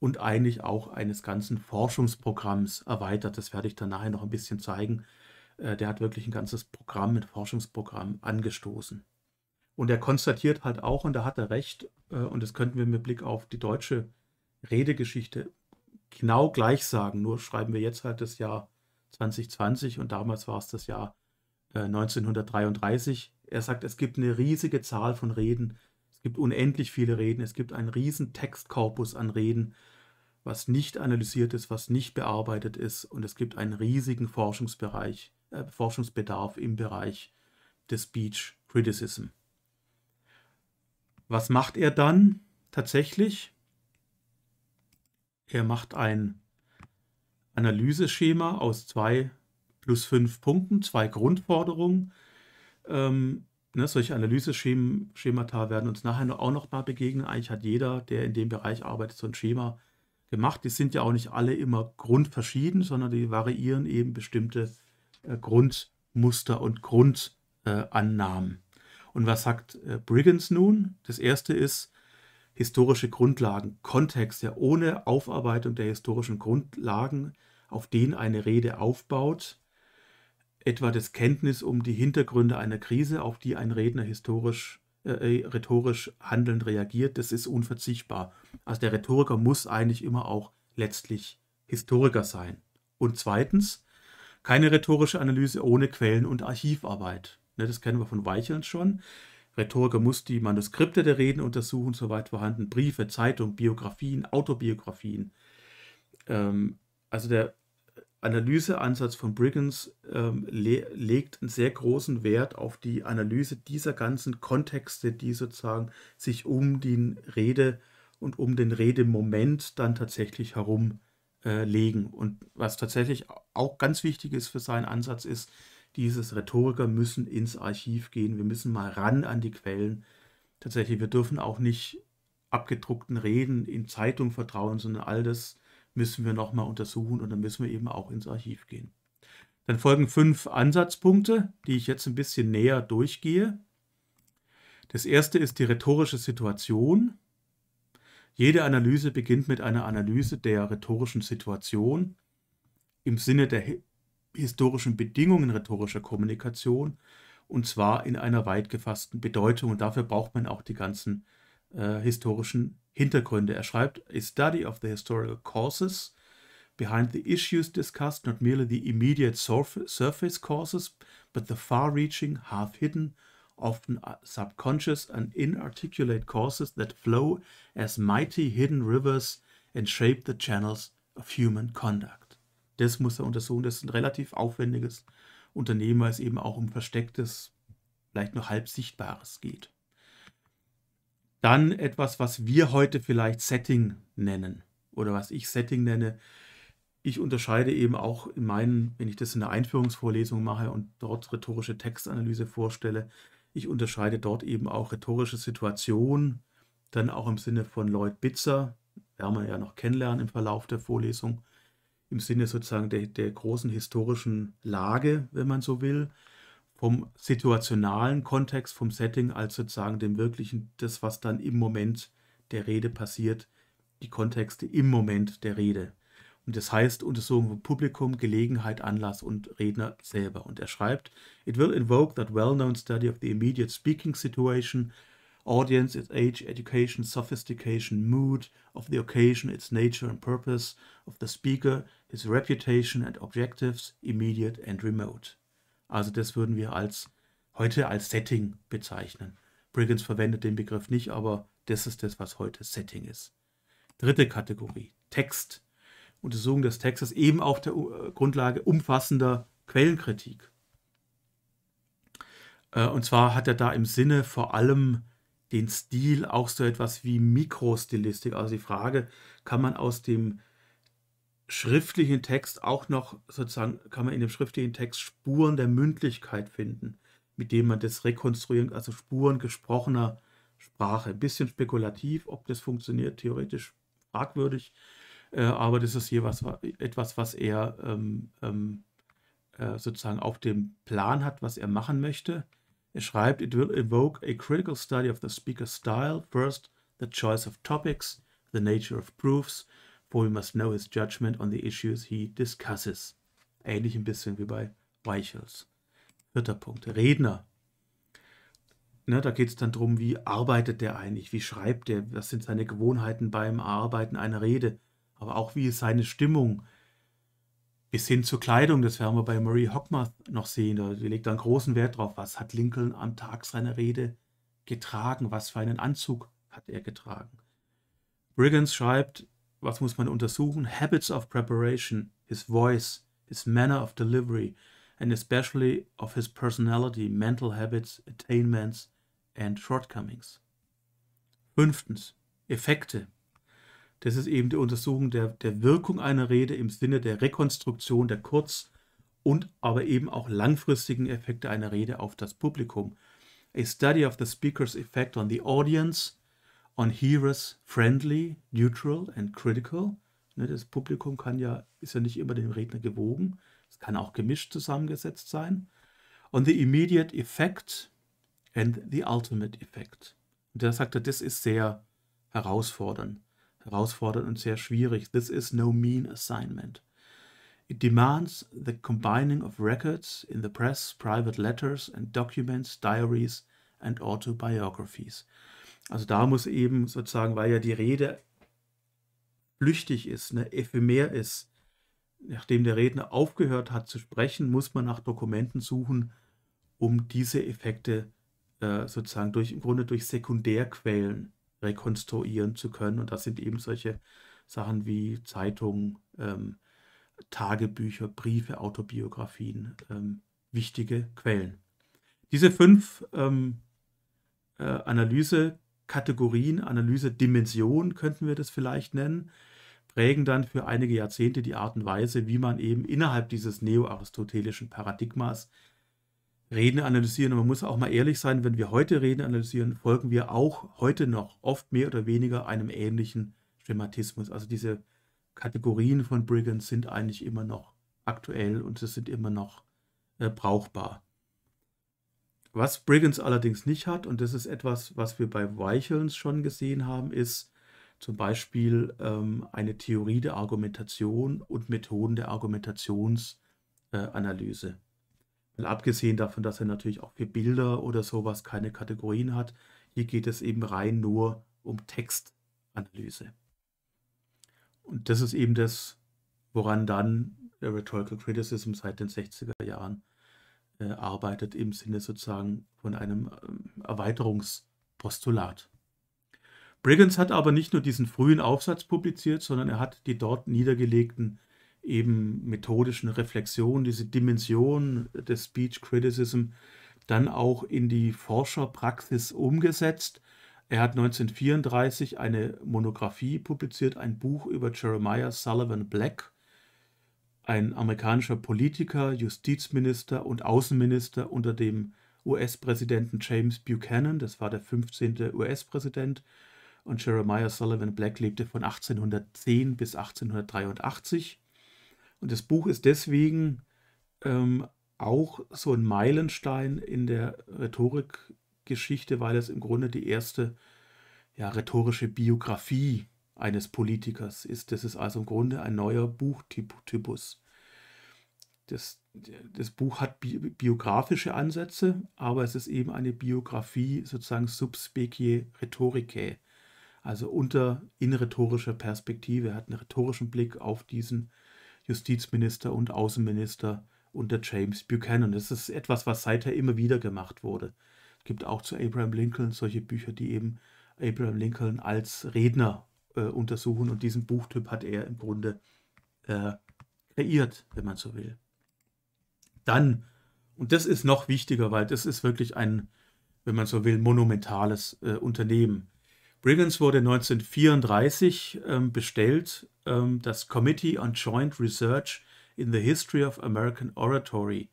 und eigentlich auch eines ganzen Forschungsprogramms erweitert. Das werde ich dann nachher noch ein bisschen zeigen. Äh, der hat wirklich ein ganzes Programm, ein Forschungsprogramm angestoßen. Und er konstatiert halt auch, und da hat er recht, äh, und das könnten wir mit Blick auf die deutsche Redegeschichte genau gleich sagen, nur schreiben wir jetzt halt das Jahr 2020 und damals war es das Jahr 1933. Äh, er sagt, es gibt eine riesige Zahl von Reden, gibt unendlich viele Reden, es gibt einen riesen Textkorpus an Reden, was nicht analysiert ist, was nicht bearbeitet ist und es gibt einen riesigen Forschungsbereich, äh, Forschungsbedarf im Bereich des Speech Criticism. Was macht er dann tatsächlich? Er macht ein Analyseschema aus zwei plus fünf Punkten, zwei Grundforderungen. Ähm, ne, solche Analyseschemata werden uns nachher auch noch mal begegnen. Eigentlich hat jeder, der in dem Bereich arbeitet, so ein Schema gemacht. Die sind ja auch nicht alle immer grundverschieden, sondern die variieren eben bestimmte äh, Grundmuster und Grundannahmen. Äh, und was sagt äh, Briggins nun? Das erste ist historische Grundlagen, Kontext, ja ohne Aufarbeitung der historischen Grundlagen, auf denen eine Rede aufbaut, etwa das Kenntnis um die Hintergründe einer Krise, auf die ein Redner historisch, äh, äh, rhetorisch handelnd reagiert, das ist unverzichtbar. Also der Rhetoriker muss eigentlich immer auch letztlich Historiker sein. Und zweitens, keine rhetorische Analyse ohne Quellen- und Archivarbeit. Ne, das kennen wir von Weicheln schon. Rhetoriker muss die Manuskripte der Reden untersuchen, soweit vorhanden, Briefe, Zeitungen, Biografien, Autobiografien. Ähm, also der Analyseansatz von Briggins ähm, le legt einen sehr großen Wert auf die Analyse dieser ganzen Kontexte, die sozusagen sich um den Rede und um den Redemoment dann tatsächlich herum äh, legen. Und was tatsächlich auch ganz wichtig ist für seinen Ansatz ist, dieses Rhetoriker müssen ins Archiv gehen, wir müssen mal ran an die Quellen. Tatsächlich, wir dürfen auch nicht abgedruckten Reden in Zeitung vertrauen, sondern all das müssen wir nochmal untersuchen und dann müssen wir eben auch ins Archiv gehen. Dann folgen fünf Ansatzpunkte, die ich jetzt ein bisschen näher durchgehe. Das erste ist die rhetorische Situation. Jede Analyse beginnt mit einer Analyse der rhetorischen Situation im Sinne der historischen Bedingungen rhetorischer Kommunikation und zwar in einer weit gefassten Bedeutung. Und dafür braucht man auch die ganzen äh, historischen Hintergründe. Er schreibt, A study of the historical causes behind the issues discussed, not merely the immediate surface causes, but the far-reaching, half-hidden, often uh, subconscious and inarticulate causes that flow as mighty hidden rivers and shape the channels of human conduct. Das muss er untersuchen. Das ist ein relativ aufwendiges Unternehmen, weil es eben auch um verstecktes, vielleicht noch halb sichtbares geht. Dann etwas, was wir heute vielleicht Setting nennen oder was ich Setting nenne. Ich unterscheide eben auch in meinen, wenn ich das in der Einführungsvorlesung mache und dort rhetorische Textanalyse vorstelle, ich unterscheide dort eben auch rhetorische Situation, dann auch im Sinne von Lloyd Bitzer, werden wir ja noch kennenlernen im Verlauf der Vorlesung, im Sinne sozusagen der, der großen historischen Lage, wenn man so will, vom situationalen Kontext, vom Setting, als sozusagen dem wirklichen, das, was dann im Moment der Rede passiert, die Kontexte im Moment der Rede. Und das heißt Untersuchung von Publikum, Gelegenheit, Anlass und Redner selber. Und er schreibt, It will invoke that well-known study of the immediate speaking situation, audience, its age, education, sophistication, mood of the occasion, its nature and purpose of the speaker, his reputation and objectives, immediate and remote. Also das würden wir als heute als Setting bezeichnen. Briggins verwendet den Begriff nicht, aber das ist das, was heute Setting ist. Dritte Kategorie, Text. Untersuchung des Textes eben auf der äh, Grundlage umfassender Quellenkritik. Äh, und zwar hat er da im Sinne vor allem den Stil auch so etwas wie Mikrostilistik. Also die Frage, kann man aus dem schriftlichen Text auch noch sozusagen, kann man in dem schriftlichen Text Spuren der Mündlichkeit finden, mit dem man das rekonstruieren, also Spuren gesprochener Sprache. Ein bisschen spekulativ, ob das funktioniert, theoretisch fragwürdig, äh, aber das ist hier was, etwas, was er ähm, ähm, äh, sozusagen auf dem Plan hat, was er machen möchte. Er schreibt, it will evoke a critical study of the speaker's style, first the choice of topics, the nature of proofs, for we must know his judgment on the issues he discusses. Ähnlich ein bisschen wie bei Weichels. Vierter Punkt, Redner. Ne, da geht es dann darum, wie arbeitet der eigentlich, wie schreibt er, was sind seine Gewohnheiten beim Arbeiten einer Rede, aber auch wie ist seine Stimmung, bis hin zur Kleidung, das werden wir bei Marie Hockmath noch sehen, da legt er einen großen Wert drauf. Was hat Lincoln am Tag seiner Rede getragen? Was für einen Anzug hat er getragen? Briggins schreibt, was muss man untersuchen? Habits of preparation, his voice, his manner of delivery, and especially of his personality, mental habits, attainments and shortcomings. Fünftens, Effekte. Das ist eben die Untersuchung der, der Wirkung einer Rede im Sinne der Rekonstruktion der kurz- und aber eben auch langfristigen Effekte einer Rede auf das Publikum. A study of the speaker's effect on the audience – on hearers friendly, neutral and critical. Ne, das Publikum kann ja, ist ja nicht immer dem Redner gewogen. Es kann auch gemischt zusammengesetzt sein. On the immediate effect and the ultimate effect. Und da sagt er, das ist sehr herausfordernd. Herausfordernd und sehr schwierig. This is no mean assignment. It demands the combining of records in the press, private letters and documents, diaries and autobiographies. Also da muss eben sozusagen, weil ja die Rede flüchtig ist, ne, ephemer ist, nachdem der Redner aufgehört hat zu sprechen, muss man nach Dokumenten suchen, um diese Effekte äh, sozusagen durch, im Grunde durch Sekundärquellen rekonstruieren zu können. Und das sind eben solche Sachen wie Zeitungen, ähm, Tagebücher, Briefe, Autobiografien, ähm, wichtige Quellen. Diese fünf ähm, äh, Analyse Kategorien, Analyse, Dimension könnten wir das vielleicht nennen, prägen dann für einige Jahrzehnte die Art und Weise, wie man eben innerhalb dieses neo-aristotelischen Paradigmas Reden analysieren. Und man muss auch mal ehrlich sein, wenn wir heute Reden analysieren, folgen wir auch heute noch oft mehr oder weniger einem ähnlichen Schematismus. Also diese Kategorien von Brigands sind eigentlich immer noch aktuell und sie sind immer noch äh, brauchbar. Was Briggins allerdings nicht hat, und das ist etwas, was wir bei Weichels schon gesehen haben, ist zum Beispiel ähm, eine Theorie der Argumentation und Methoden der Argumentationsanalyse. Äh, Mal abgesehen davon, dass er natürlich auch für Bilder oder sowas keine Kategorien hat, hier geht es eben rein nur um Textanalyse. Und das ist eben das, woran dann der Rhetorical Criticism seit den 60er Jahren äh, arbeitet im Sinne sozusagen von einem ähm, Erweiterungspostulat. Briggins hat aber nicht nur diesen frühen Aufsatz publiziert, sondern er hat die dort niedergelegten eben methodischen Reflexionen, diese Dimension des Speech Criticism dann auch in die Forscherpraxis umgesetzt. Er hat 1934 eine Monographie publiziert, ein Buch über Jeremiah Sullivan Black, ein amerikanischer Politiker, Justizminister und Außenminister unter dem US-Präsidenten James Buchanan, das war der 15. US-Präsident, und Jeremiah Sullivan Black lebte von 1810 bis 1883. Und das Buch ist deswegen ähm, auch so ein Meilenstein in der Rhetorikgeschichte, weil es im Grunde die erste ja, rhetorische Biografie ist eines Politikers ist. Das ist also im Grunde ein neuer Buchtypus. Das, das Buch hat bi biografische Ansätze, aber es ist eben eine Biografie sozusagen subspecie rhetoricae, also unter in rhetorischer Perspektive. Er hat einen rhetorischen Blick auf diesen Justizminister und Außenminister unter James Buchanan. Das ist etwas, was seither immer wieder gemacht wurde. Es gibt auch zu Abraham Lincoln solche Bücher, die eben Abraham Lincoln als Redner äh, untersuchen. Und diesen Buchtyp hat er im Grunde äh, kreiert, wenn man so will. Dann, und das ist noch wichtiger, weil das ist wirklich ein, wenn man so will, monumentales äh, Unternehmen. Briggins wurde 1934 ähm, bestellt, ähm, das Committee on Joint Research in the History of American Oratory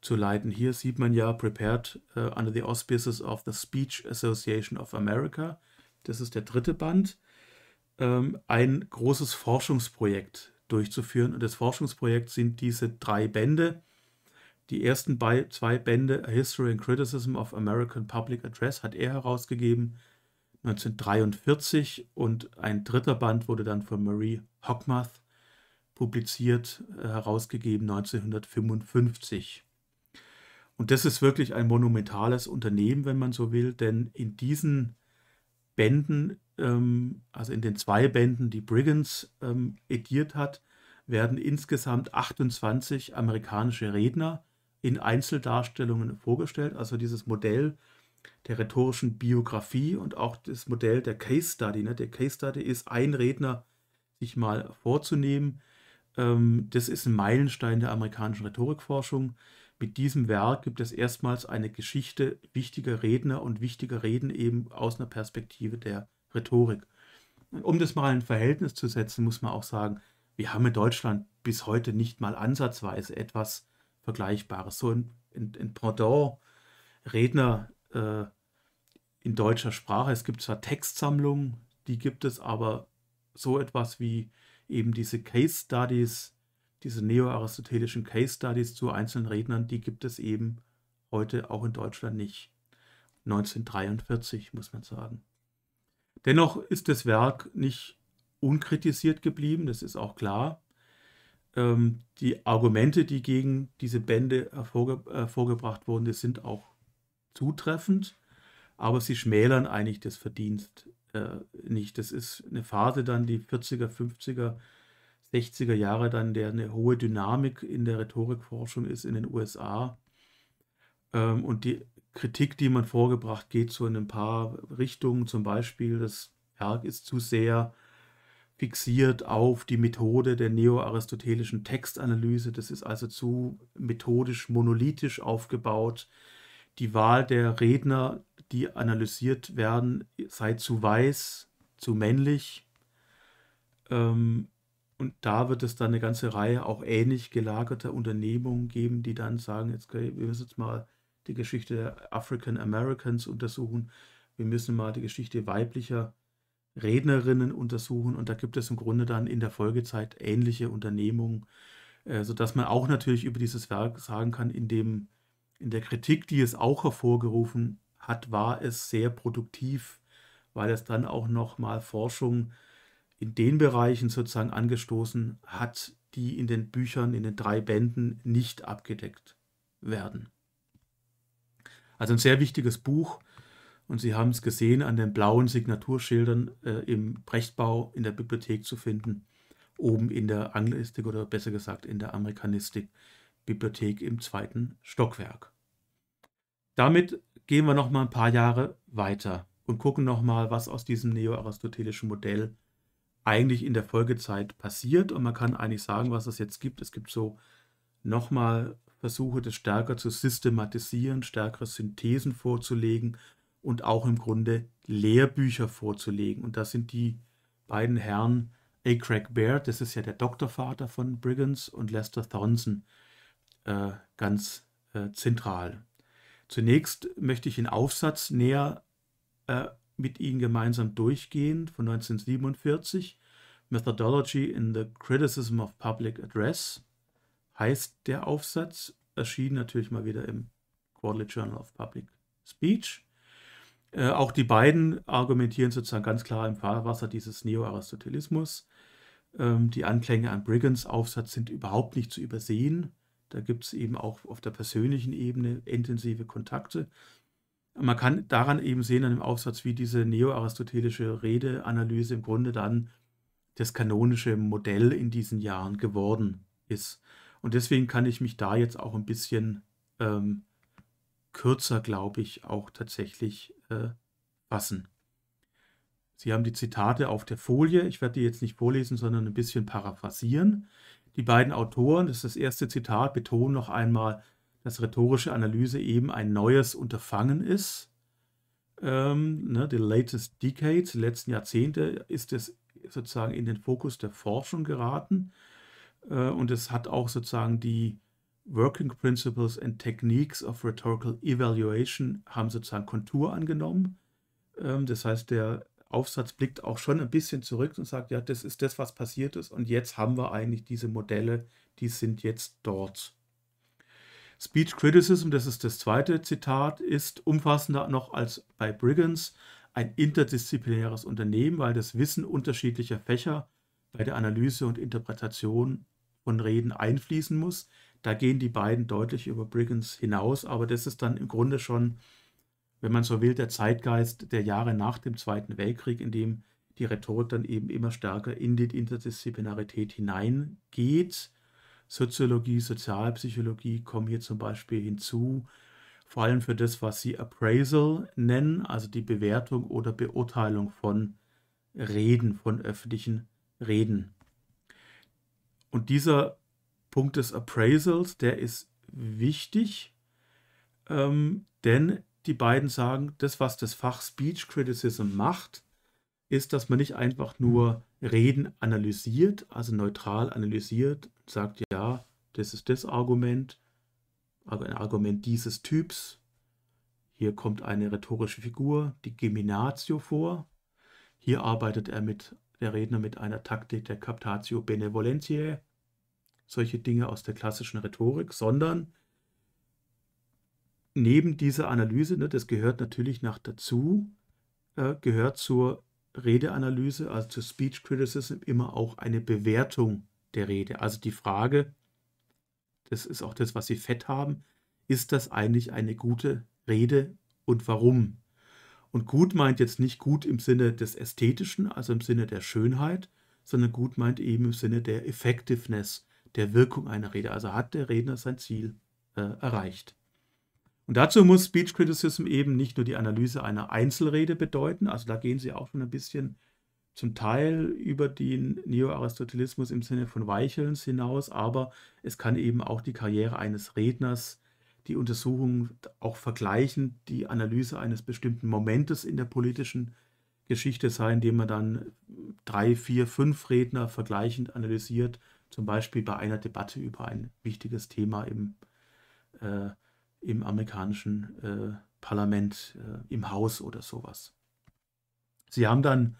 zu leiten. Hier sieht man ja Prepared uh, under the Auspices of the Speech Association of America. Das ist der dritte Band. Ähm, ein großes Forschungsprojekt durchzuführen. Und das Forschungsprojekt sind diese drei Bände. Die ersten zwei Bände, A History and Criticism of American Public Address, hat er herausgegeben 1943 und ein dritter Band wurde dann von Marie Hockmuth publiziert, äh, herausgegeben 1955. Und das ist wirklich ein monumentales Unternehmen, wenn man so will, denn in diesen Bänden, ähm, also in den zwei Bänden, die Brigands ähm, ediert hat, werden insgesamt 28 amerikanische Redner in Einzeldarstellungen vorgestellt. Also dieses Modell der rhetorischen Biografie und auch das Modell der Case Study. Ne? Der Case Study ist ein Redner sich mal vorzunehmen. Ähm, das ist ein Meilenstein der amerikanischen Rhetorikforschung. Mit diesem Werk gibt es erstmals eine Geschichte wichtiger Redner und wichtiger Reden eben aus einer Perspektive der Rhetorik. Um das mal in Verhältnis zu setzen, muss man auch sagen, wir haben in Deutschland bis heute nicht mal ansatzweise etwas Vergleichbares. So ein, ein, ein Pendant Redner äh, in deutscher Sprache. Es gibt zwar Textsammlungen, die gibt es, aber so etwas wie eben diese Case Studies, diese neo-aristotelischen Case Studies zu einzelnen Rednern, die gibt es eben heute auch in Deutschland nicht. 1943 muss man sagen. Dennoch ist das Werk nicht unkritisiert geblieben, das ist auch klar. Ähm, die Argumente, die gegen diese Bände hervorgebracht wurden, das sind auch zutreffend, aber sie schmälern eigentlich das Verdienst äh, nicht. Das ist eine Phase dann, die 40er, 50er, 60er Jahre dann, der eine hohe Dynamik in der Rhetorikforschung ist in den USA. Ähm, und die Kritik, die man vorgebracht, geht so in ein paar Richtungen. Zum Beispiel, das Werk ist zu sehr fixiert auf die Methode der neoaristotelischen Textanalyse. Das ist also zu methodisch monolithisch aufgebaut. Die Wahl der Redner, die analysiert werden, sei zu weiß, zu männlich. Ähm, und da wird es dann eine ganze Reihe auch ähnlich gelagerter Unternehmungen geben, die dann sagen, jetzt, wir müssen jetzt mal die Geschichte der African Americans untersuchen, wir müssen mal die Geschichte weiblicher Rednerinnen untersuchen und da gibt es im Grunde dann in der Folgezeit ähnliche Unternehmungen, äh, sodass man auch natürlich über dieses Werk sagen kann, in, dem, in der Kritik, die es auch hervorgerufen hat, war es sehr produktiv, weil es dann auch nochmal Forschung äh, in den Bereichen sozusagen angestoßen hat, die in den Büchern, in den drei Bänden nicht abgedeckt werden. Also ein sehr wichtiges Buch und Sie haben es gesehen an den blauen Signaturschildern äh, im Brechtbau in der Bibliothek zu finden, oben in der Anglistik oder besser gesagt in der Amerikanistik Bibliothek im zweiten Stockwerk. Damit gehen wir noch mal ein paar Jahre weiter und gucken noch mal, was aus diesem neoaristotelischen Modell eigentlich in der Folgezeit passiert. Und man kann eigentlich sagen, was es jetzt gibt. Es gibt so nochmal Versuche, das stärker zu systematisieren, stärkere Synthesen vorzulegen und auch im Grunde Lehrbücher vorzulegen. Und da sind die beiden Herren A. Craig Baird, das ist ja der Doktorvater von Briggins, und Lester Thornton äh, ganz äh, zentral. Zunächst möchte ich den Aufsatz näher äh, mit ihnen gemeinsam durchgehen von 1947. Methodology in the Criticism of Public Address heißt der Aufsatz, erschien natürlich mal wieder im Quarterly Journal of Public Speech. Äh, auch die beiden argumentieren sozusagen ganz klar im Fahrwasser dieses Neo-Aristotelismus. Ähm, die Anklänge an Brigands Aufsatz sind überhaupt nicht zu übersehen. Da gibt es eben auch auf der persönlichen Ebene intensive Kontakte man kann daran eben sehen, an dem Aufsatz, wie diese neoaristotelische Redeanalyse im Grunde dann das kanonische Modell in diesen Jahren geworden ist. Und deswegen kann ich mich da jetzt auch ein bisschen ähm, kürzer, glaube ich, auch tatsächlich äh, fassen. Sie haben die Zitate auf der Folie. Ich werde die jetzt nicht vorlesen, sondern ein bisschen paraphrasieren. Die beiden Autoren, das ist das erste Zitat, betonen noch einmal, dass rhetorische Analyse eben ein neues Unterfangen ist. Ähm, ne, the latest decades, die letzten Jahrzehnte, ist es sozusagen in den Fokus der Forschung geraten. Äh, und es hat auch sozusagen die Working Principles and Techniques of Rhetorical Evaluation haben sozusagen Kontur angenommen. Ähm, das heißt, der Aufsatz blickt auch schon ein bisschen zurück und sagt, ja, das ist das, was passiert ist und jetzt haben wir eigentlich diese Modelle, die sind jetzt dort. Speech Criticism, das ist das zweite Zitat, ist umfassender noch als bei Brigands ein interdisziplinäres Unternehmen, weil das Wissen unterschiedlicher Fächer bei der Analyse und Interpretation von Reden einfließen muss. Da gehen die beiden deutlich über Brigands hinaus, aber das ist dann im Grunde schon, wenn man so will, der Zeitgeist der Jahre nach dem Zweiten Weltkrieg, in dem die Rhetorik dann eben immer stärker in die Interdisziplinarität hineingeht Soziologie, Sozialpsychologie kommen hier zum Beispiel hinzu, vor allem für das, was sie Appraisal nennen, also die Bewertung oder Beurteilung von Reden, von öffentlichen Reden. Und dieser Punkt des Appraisals, der ist wichtig, ähm, denn die beiden sagen, das, was das Fach Speech Criticism macht, ist, dass man nicht einfach nur Reden analysiert, also neutral analysiert, sagt, ja, das ist das Argument, also ein Argument dieses Typs. Hier kommt eine rhetorische Figur, die Geminatio, vor. Hier arbeitet er mit, der Redner mit einer Taktik der Captatio Benevolentiae, solche Dinge aus der klassischen Rhetorik, sondern neben dieser Analyse, ne, das gehört natürlich nach dazu, äh, gehört zur Redeanalyse, also zu Speech Criticism, immer auch eine Bewertung der Rede. Also die Frage, das ist auch das, was Sie fett haben, ist das eigentlich eine gute Rede und warum? Und gut meint jetzt nicht gut im Sinne des Ästhetischen, also im Sinne der Schönheit, sondern gut meint eben im Sinne der Effectiveness, der Wirkung einer Rede. Also hat der Redner sein Ziel äh, erreicht. Und dazu muss Speech Criticism eben nicht nur die Analyse einer Einzelrede bedeuten, also da gehen Sie auch schon ein bisschen zum Teil über den Neoaristotelismus im Sinne von Weichelns hinaus, aber es kann eben auch die Karriere eines Redners, die Untersuchung auch vergleichen, die Analyse eines bestimmten Momentes in der politischen Geschichte sein, indem man dann drei, vier, fünf Redner vergleichend analysiert, zum Beispiel bei einer Debatte über ein wichtiges Thema im, äh, im amerikanischen äh, Parlament, äh, im Haus oder sowas. Sie haben dann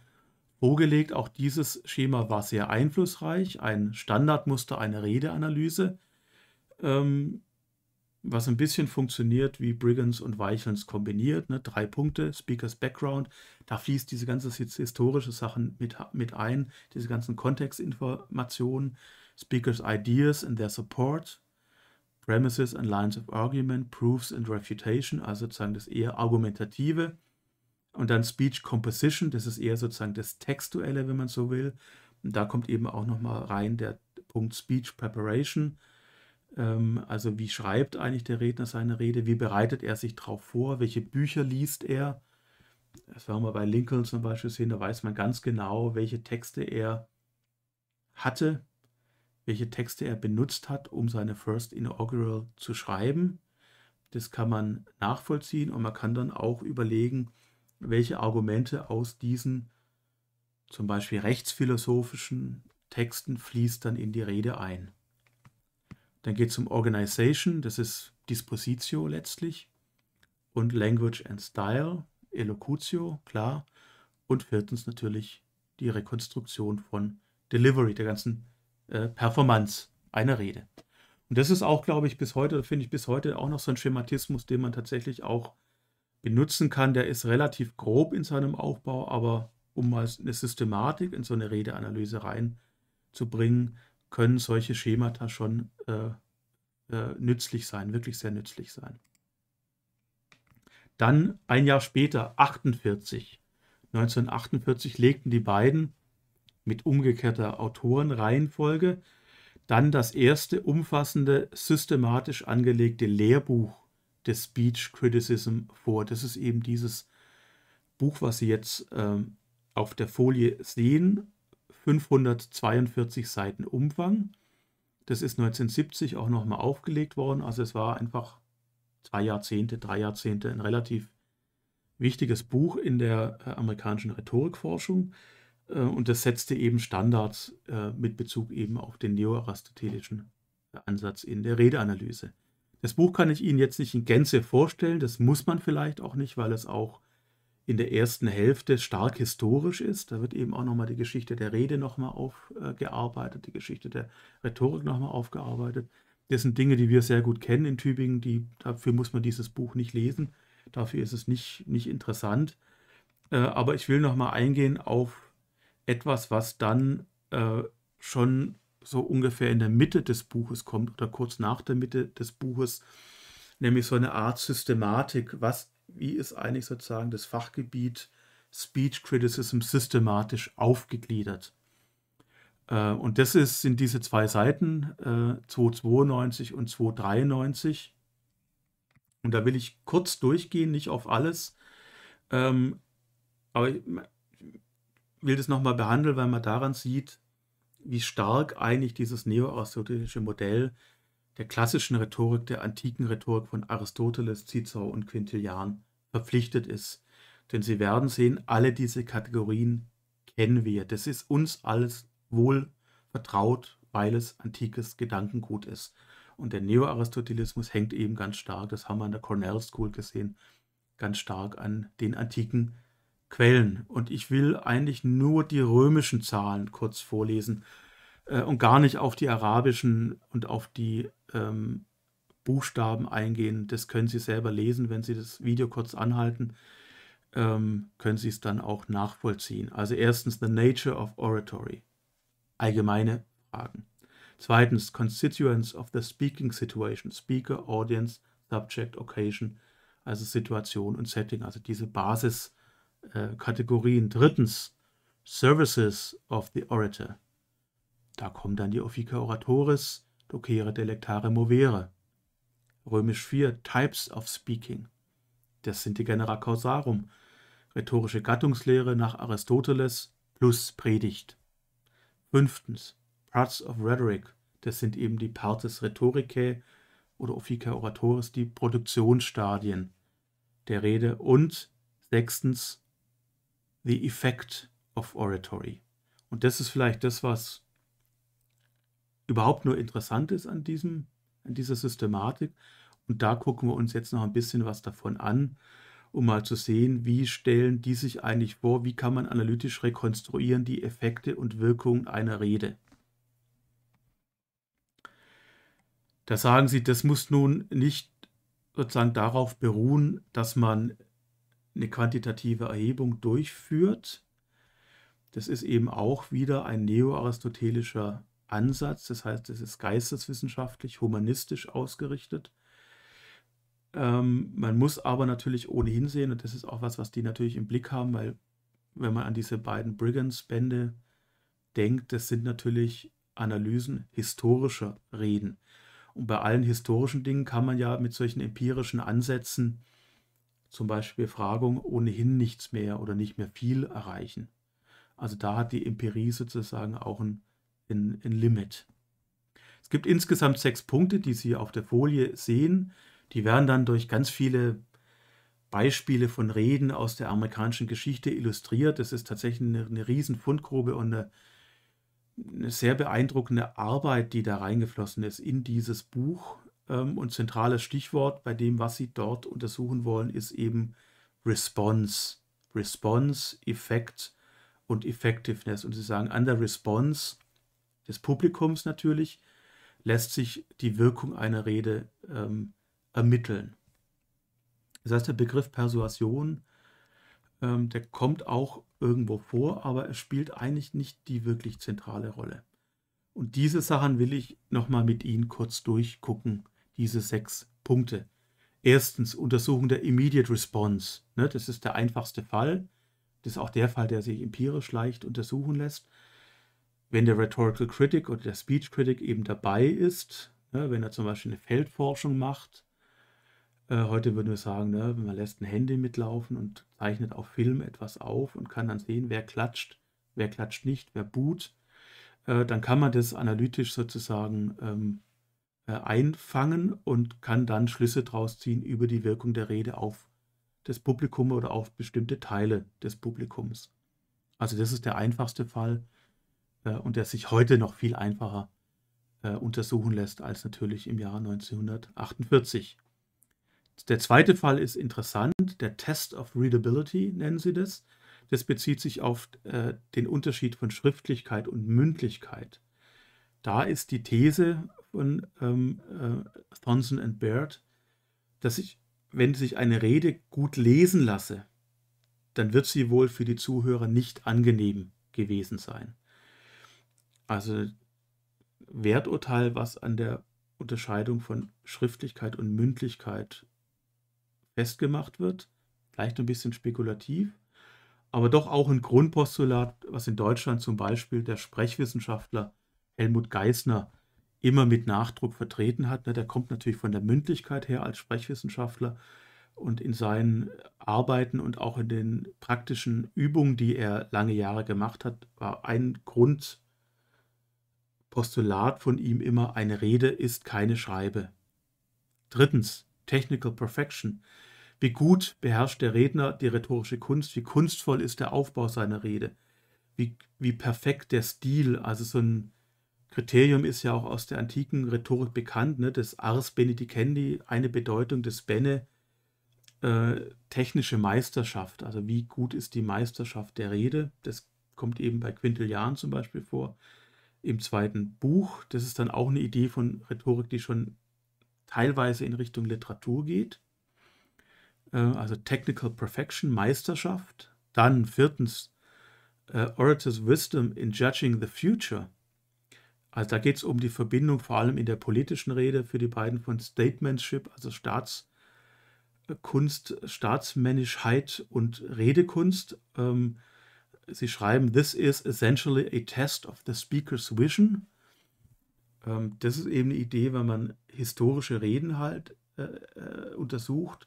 Vorgelegt, auch dieses Schema war sehr einflussreich, ein Standardmuster, eine Redeanalyse, ähm, was ein bisschen funktioniert wie Brigands und Weichelns kombiniert. Ne? Drei Punkte, Speakers Background, da fließt diese ganze historische Sachen mit, mit ein, diese ganzen Kontextinformationen, Speakers Ideas and their Support, Premises and Lines of Argument, Proofs and Refutation, also sozusagen das eher argumentative und dann Speech Composition, das ist eher sozusagen das Textuelle, wenn man so will. Und da kommt eben auch nochmal rein der Punkt Speech Preparation. Ähm, also wie schreibt eigentlich der Redner seine Rede? Wie bereitet er sich darauf vor? Welche Bücher liest er? Das werden wir bei Lincoln zum Beispiel sehen, da weiß man ganz genau, welche Texte er hatte, welche Texte er benutzt hat, um seine First Inaugural zu schreiben. Das kann man nachvollziehen und man kann dann auch überlegen, welche Argumente aus diesen zum Beispiel rechtsphilosophischen Texten fließt dann in die Rede ein. Dann geht es um Organization, das ist Dispositio letztlich, und Language and Style, Elocutio, klar, und viertens natürlich die Rekonstruktion von Delivery, der ganzen äh, Performance einer Rede. Und das ist auch, glaube ich, bis heute, finde ich bis heute auch noch so ein Schematismus, den man tatsächlich auch benutzen kann, der ist relativ grob in seinem Aufbau, aber um mal eine Systematik in so eine Redeanalyse reinzubringen, können solche Schemata schon äh, äh, nützlich sein, wirklich sehr nützlich sein. Dann ein Jahr später, 48. 1948 legten die beiden mit umgekehrter Autorenreihenfolge dann das erste umfassende, systematisch angelegte Lehrbuch der Speech Criticism vor. Das ist eben dieses Buch, was Sie jetzt ähm, auf der Folie sehen. 542 Seiten Umfang. Das ist 1970 auch nochmal aufgelegt worden. Also es war einfach zwei Jahrzehnte, drei Jahrzehnte ein relativ wichtiges Buch in der äh, amerikanischen Rhetorikforschung. Äh, und das setzte eben Standards äh, mit Bezug eben auf den neoaristotelischen Ansatz in der Redeanalyse. Das Buch kann ich Ihnen jetzt nicht in Gänze vorstellen, das muss man vielleicht auch nicht, weil es auch in der ersten Hälfte stark historisch ist. Da wird eben auch nochmal die Geschichte der Rede nochmal aufgearbeitet, die Geschichte der Rhetorik nochmal aufgearbeitet. Das sind Dinge, die wir sehr gut kennen in Tübingen, die, dafür muss man dieses Buch nicht lesen, dafür ist es nicht, nicht interessant. Äh, aber ich will nochmal eingehen auf etwas, was dann äh, schon so ungefähr in der Mitte des Buches kommt oder kurz nach der Mitte des Buches, nämlich so eine Art Systematik, was, wie ist eigentlich sozusagen das Fachgebiet Speech Criticism systematisch aufgegliedert. Äh, und das ist, sind diese zwei Seiten, 292 äh, und 293. Und da will ich kurz durchgehen, nicht auf alles. Ähm, aber ich will das nochmal behandeln, weil man daran sieht, wie stark eigentlich dieses neoaristotelische Modell der klassischen Rhetorik, der antiken Rhetorik von Aristoteles, Cicero und Quintilian verpflichtet ist. Denn Sie werden sehen, alle diese Kategorien kennen wir. Das ist uns alles wohl vertraut, weil es antikes Gedankengut ist. Und der Neoaristotelismus hängt eben ganz stark, das haben wir an der Cornell School gesehen, ganz stark an den antiken Quellen und ich will eigentlich nur die römischen Zahlen kurz vorlesen äh, und gar nicht auf die arabischen und auf die ähm, Buchstaben eingehen. Das können Sie selber lesen, wenn Sie das Video kurz anhalten, ähm, können Sie es dann auch nachvollziehen. Also erstens The Nature of Oratory, allgemeine Fragen. Zweitens Constituents of the Speaking Situation, Speaker, Audience, Subject, Occasion, also Situation und Setting, also diese Basis. Äh, Kategorien. Drittens, Services of the Orator. Da kommen dann die Offica Oratoris, Docere Delectare Movere. Römisch 4, Types of Speaking. Das sind die Genera Causarum, rhetorische Gattungslehre nach Aristoteles plus Predigt. Fünftens, Parts of Rhetoric. Das sind eben die Partes Rhetoricae oder Offica Oratoris, die Produktionsstadien der Rede. Und sechstens, The Effect of Oratory. Und das ist vielleicht das, was überhaupt nur interessant ist an, diesem, an dieser Systematik. Und da gucken wir uns jetzt noch ein bisschen was davon an, um mal zu sehen, wie stellen die sich eigentlich vor, wie kann man analytisch rekonstruieren die Effekte und Wirkungen einer Rede. Da sagen sie, das muss nun nicht sozusagen darauf beruhen, dass man eine quantitative Erhebung durchführt. Das ist eben auch wieder ein neo-aristotelischer Ansatz, das heißt, es ist geisteswissenschaftlich, humanistisch ausgerichtet. Ähm, man muss aber natürlich ohnehin sehen, und das ist auch was, was die natürlich im Blick haben, weil wenn man an diese beiden Brigands-Bände denkt, das sind natürlich Analysen historischer Reden. Und bei allen historischen Dingen kann man ja mit solchen empirischen Ansätzen zum Beispiel Befragung ohnehin nichts mehr oder nicht mehr viel erreichen. Also da hat die Empirie sozusagen auch ein, ein, ein Limit. Es gibt insgesamt sechs Punkte, die Sie auf der Folie sehen. Die werden dann durch ganz viele Beispiele von Reden aus der amerikanischen Geschichte illustriert. Das ist tatsächlich eine, eine riesen Fundgrube und eine, eine sehr beeindruckende Arbeit, die da reingeflossen ist in dieses Buch. Ähm, und zentrales Stichwort bei dem, was Sie dort untersuchen wollen, ist eben Response. Response, Effekt und Effectiveness. Und Sie sagen, an der Response des Publikums natürlich lässt sich die Wirkung einer Rede ähm, ermitteln. Das heißt, der Begriff Persuasion, ähm, der kommt auch irgendwo vor, aber er spielt eigentlich nicht die wirklich zentrale Rolle. Und diese Sachen will ich nochmal mit Ihnen kurz durchgucken diese sechs Punkte. Erstens Untersuchung der Immediate Response. Ne, das ist der einfachste Fall. Das ist auch der Fall, der sich empirisch leicht untersuchen lässt. Wenn der Rhetorical Critic oder der Speech Critic eben dabei ist, ne, wenn er zum Beispiel eine Feldforschung macht, äh, heute würden wir sagen, ne, man lässt ein Handy mitlaufen und zeichnet auf Film etwas auf und kann dann sehen, wer klatscht, wer klatscht nicht, wer boot, äh, dann kann man das analytisch sozusagen ähm, äh, einfangen und kann dann Schlüsse draus ziehen über die Wirkung der Rede auf das Publikum oder auf bestimmte Teile des Publikums. Also das ist der einfachste Fall äh, und der sich heute noch viel einfacher äh, untersuchen lässt als natürlich im Jahr 1948. Der zweite Fall ist interessant, der Test of Readability nennen sie das. Das bezieht sich auf äh, den Unterschied von Schriftlichkeit und Mündlichkeit. Da ist die These von ähm, äh, Thomson and Baird, dass ich, wenn sich eine Rede gut lesen lasse, dann wird sie wohl für die Zuhörer nicht angenehm gewesen sein. Also Werturteil, was an der Unterscheidung von Schriftlichkeit und Mündlichkeit festgemacht wird, vielleicht ein bisschen spekulativ, aber doch auch ein Grundpostulat, was in Deutschland zum Beispiel der Sprechwissenschaftler Helmut Geisner immer mit Nachdruck vertreten hat. Ne? Der kommt natürlich von der Mündlichkeit her als Sprechwissenschaftler und in seinen Arbeiten und auch in den praktischen Übungen, die er lange Jahre gemacht hat, war ein Grundpostulat von ihm immer, eine Rede ist keine Schreibe. Drittens, Technical Perfection. Wie gut beherrscht der Redner die rhetorische Kunst, wie kunstvoll ist der Aufbau seiner Rede, wie, wie perfekt der Stil, also so ein Kriterium ist ja auch aus der antiken Rhetorik bekannt, ne? das Ars Benedicendi, eine Bedeutung des Bene, äh, technische Meisterschaft. Also wie gut ist die Meisterschaft der Rede? Das kommt eben bei Quintilian zum Beispiel vor. Im zweiten Buch, das ist dann auch eine Idee von Rhetorik, die schon teilweise in Richtung Literatur geht. Äh, also Technical Perfection, Meisterschaft. Dann viertens, äh, Orator's Wisdom in Judging the Future also da geht es um die Verbindung vor allem in der politischen Rede für die beiden von Statementship, also Staatskunst, äh, Staatsmännischheit und Redekunst. Ähm, sie schreiben, this is essentially a test of the speaker's vision. Ähm, das ist eben eine Idee, wenn man historische Reden halt äh, äh, untersucht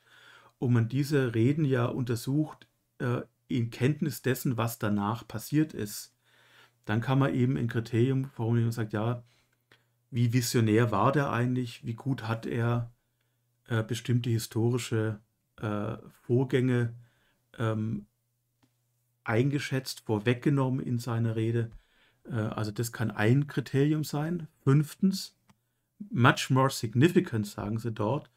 und man diese Reden ja untersucht äh, in Kenntnis dessen, was danach passiert ist dann kann man eben ein Kriterium formulieren und sagt, ja, wie visionär war der eigentlich, wie gut hat er äh, bestimmte historische äh, Vorgänge ähm, eingeschätzt, vorweggenommen in seiner Rede. Äh, also das kann ein Kriterium sein. Fünftens, much more significant, sagen sie dort,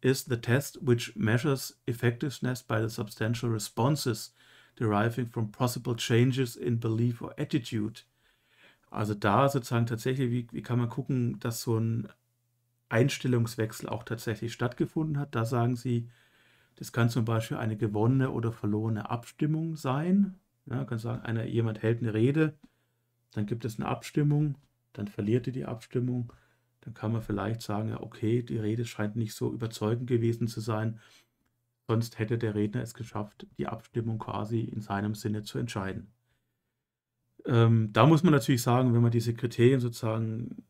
is the test which measures effectiveness by the substantial responses deriving from possible changes in belief or attitude. Also da sozusagen tatsächlich, wie, wie kann man gucken, dass so ein Einstellungswechsel auch tatsächlich stattgefunden hat. Da sagen sie, das kann zum Beispiel eine gewonnene oder verlorene Abstimmung sein. Ja, man kann sagen, einer, jemand hält eine Rede, dann gibt es eine Abstimmung, dann verliert er die Abstimmung. Dann kann man vielleicht sagen, ja, okay, die Rede scheint nicht so überzeugend gewesen zu sein. Sonst hätte der Redner es geschafft, die Abstimmung quasi in seinem Sinne zu entscheiden. Ähm, da muss man natürlich sagen, wenn man diese Kriterien sozusagen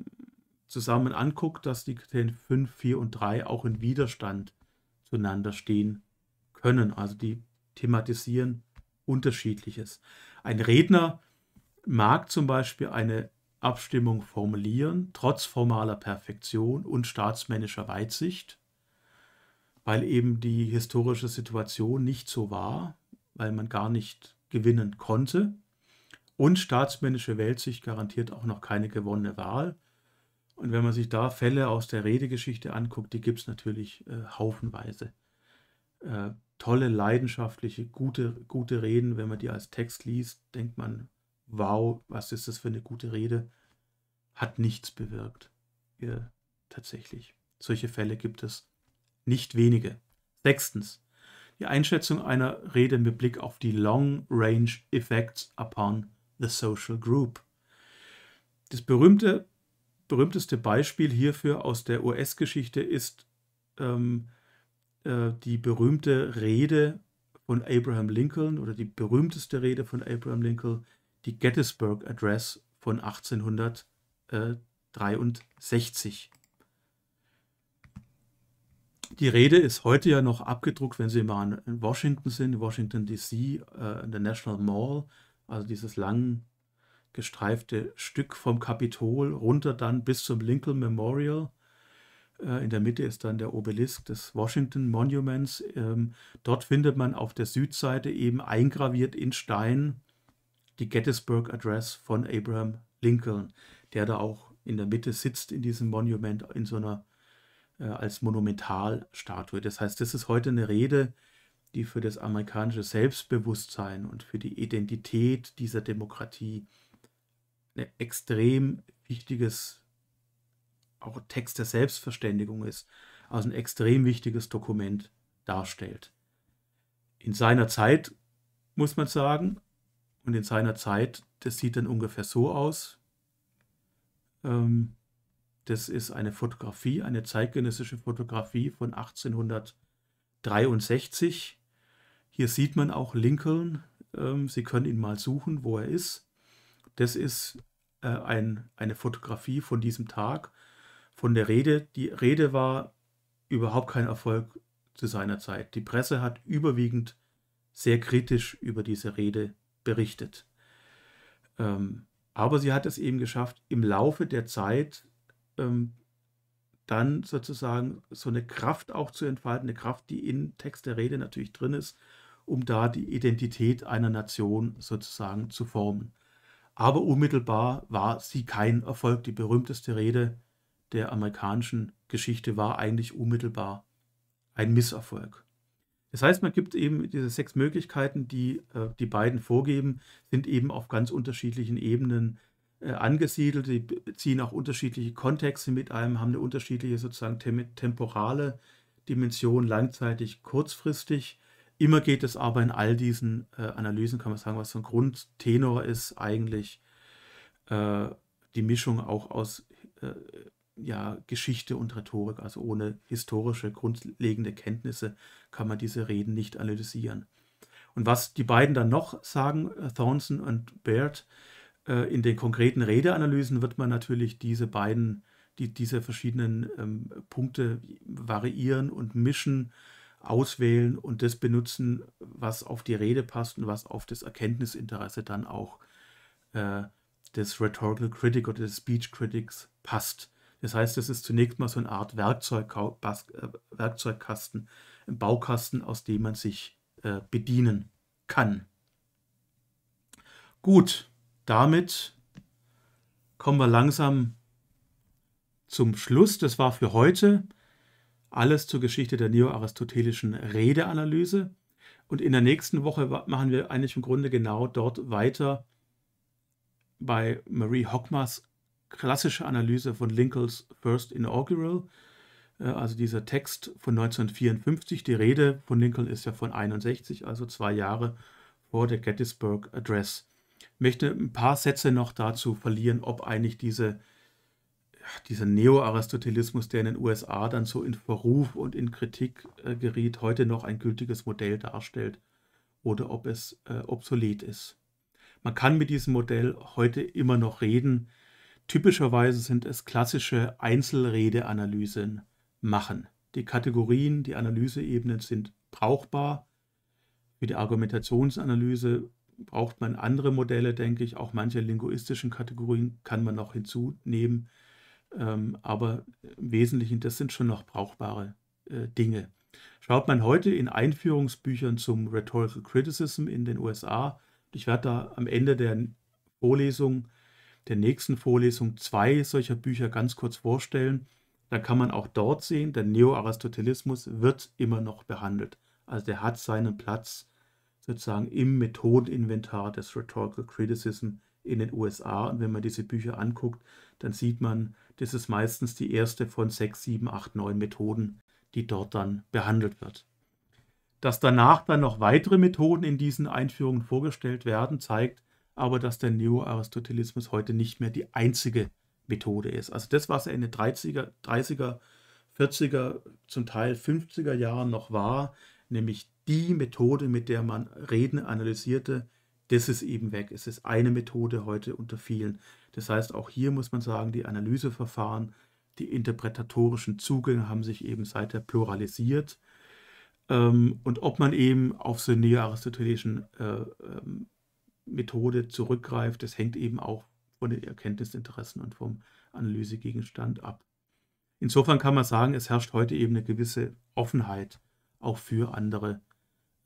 zusammen anguckt, dass die Kriterien 5, 4 und 3 auch in Widerstand zueinander stehen können. Also die thematisieren unterschiedliches. Ein Redner mag zum Beispiel eine Abstimmung formulieren, trotz formaler Perfektion und staatsmännischer Weitsicht weil eben die historische Situation nicht so war, weil man gar nicht gewinnen konnte. Und staatsmännische Weltsicht garantiert auch noch keine gewonnene Wahl. Und wenn man sich da Fälle aus der Redegeschichte anguckt, die gibt es natürlich äh, haufenweise. Äh, tolle, leidenschaftliche, gute, gute Reden, wenn man die als Text liest, denkt man, wow, was ist das für eine gute Rede? Hat nichts bewirkt. Ja, äh, tatsächlich. Solche Fälle gibt es nicht wenige. Sechstens, die Einschätzung einer Rede mit Blick auf die Long Range Effects upon the Social Group. Das berühmte, berühmteste Beispiel hierfür aus der US-Geschichte ist ähm, äh, die berühmte Rede von Abraham Lincoln oder die berühmteste Rede von Abraham Lincoln, die Gettysburg Address von 1863. Die Rede ist heute ja noch abgedruckt, wenn Sie mal in Washington sind, Washington DC, äh, in der National Mall, also dieses lang gestreifte Stück vom Kapitol runter dann bis zum Lincoln Memorial. Äh, in der Mitte ist dann der Obelisk des Washington Monuments. Ähm, dort findet man auf der Südseite eben eingraviert in Stein die Gettysburg Address von Abraham Lincoln, der da auch in der Mitte sitzt in diesem Monument in so einer äh, als Monumentalstatue. Das heißt, das ist heute eine Rede, die für das amerikanische Selbstbewusstsein und für die Identität dieser Demokratie ein extrem wichtiges, auch Text der Selbstverständigung ist, also ein extrem wichtiges Dokument darstellt. In seiner Zeit, muss man sagen, und in seiner Zeit, das sieht dann ungefähr so aus. Ähm, das ist eine Fotografie, eine zeitgenössische Fotografie von 1863. Hier sieht man auch Lincoln. Ähm, sie können ihn mal suchen, wo er ist. Das ist äh, ein, eine Fotografie von diesem Tag, von der Rede. Die Rede war überhaupt kein Erfolg zu seiner Zeit. Die Presse hat überwiegend sehr kritisch über diese Rede berichtet. Ähm, aber sie hat es eben geschafft, im Laufe der Zeit ähm, dann sozusagen so eine Kraft auch zu entfalten, eine Kraft, die im Text der Rede natürlich drin ist, um da die Identität einer Nation sozusagen zu formen. Aber unmittelbar war sie kein Erfolg. Die berühmteste Rede der amerikanischen Geschichte war eigentlich unmittelbar ein Misserfolg. Das heißt, man gibt eben diese sechs Möglichkeiten, die äh, die beiden vorgeben, sind eben auf ganz unterschiedlichen Ebenen äh, angesiedelt, die ziehen auch unterschiedliche Kontexte mit einem, haben eine unterschiedliche sozusagen tem temporale Dimension, langzeitig, kurzfristig. Immer geht es aber in all diesen äh, Analysen, kann man sagen, was so ein Grundtenor ist, eigentlich äh, die Mischung auch aus äh, ja, Geschichte und Rhetorik. Also ohne historische, grundlegende Kenntnisse kann man diese Reden nicht analysieren. Und was die beiden dann noch sagen, äh, Thornton und Baird, äh, in den konkreten Redeanalysen wird man natürlich diese beiden, die, diese verschiedenen ähm, Punkte variieren und mischen, auswählen und das benutzen, was auf die Rede passt und was auf das Erkenntnisinteresse dann auch äh, des Rhetorical Critic oder des Speech Critics passt. Das heißt, das ist zunächst mal so eine Art Werkzeug, äh, Werkzeugkasten, ein Baukasten, aus dem man sich äh, bedienen kann. Gut, damit kommen wir langsam zum Schluss. Das war für heute alles zur Geschichte der neoaristotelischen Redeanalyse. Und in der nächsten Woche machen wir eigentlich im Grunde genau dort weiter bei Marie Hockmars klassische Analyse von Lincolns First Inaugural, äh, also dieser Text von 1954. Die Rede von Lincoln ist ja von 61, also zwei Jahre vor der Gettysburg Address möchte ein paar Sätze noch dazu verlieren, ob eigentlich diese, dieser Neo-Aristotelismus, der in den USA dann so in Verruf und in Kritik äh, geriet, heute noch ein gültiges Modell darstellt oder ob es äh, obsolet ist. Man kann mit diesem Modell heute immer noch reden. Typischerweise sind es klassische Einzelredeanalysen machen. Die Kategorien, die Analyseebenen sind brauchbar. Für die Argumentationsanalyse braucht man andere Modelle, denke ich. Auch manche linguistischen Kategorien kann man noch hinzunehmen. Ähm, aber im Wesentlichen, das sind schon noch brauchbare äh, Dinge. Schaut man heute in Einführungsbüchern zum Rhetorical Criticism in den USA, ich werde da am Ende der Vorlesung, der nächsten Vorlesung, zwei solcher Bücher ganz kurz vorstellen. Da kann man auch dort sehen, der Neo-Aristotelismus wird immer noch behandelt. Also der hat seinen Platz sozusagen im Methodeninventar des Rhetorical Criticism in den USA. Und wenn man diese Bücher anguckt, dann sieht man, das ist meistens die erste von sechs, sieben, acht, neun Methoden, die dort dann behandelt wird. Dass danach dann noch weitere Methoden in diesen Einführungen vorgestellt werden, zeigt aber, dass der Neo-Aristotelismus heute nicht mehr die einzige Methode ist. Also das, was er in den 30er, 30er 40er, zum Teil 50er Jahren noch war, nämlich die Methode, mit der man Reden analysierte, das ist eben weg. Es ist eine Methode heute unter vielen. Das heißt, auch hier muss man sagen, die Analyseverfahren, die interpretatorischen Zugänge haben sich eben seither pluralisiert. Ähm, und ob man eben auf so eine neoaristotelischen äh, ähm, Methode zurückgreift, das hängt eben auch von den Erkenntnisinteressen und vom Analysegegenstand ab. Insofern kann man sagen, es herrscht heute eben eine gewisse Offenheit auch für andere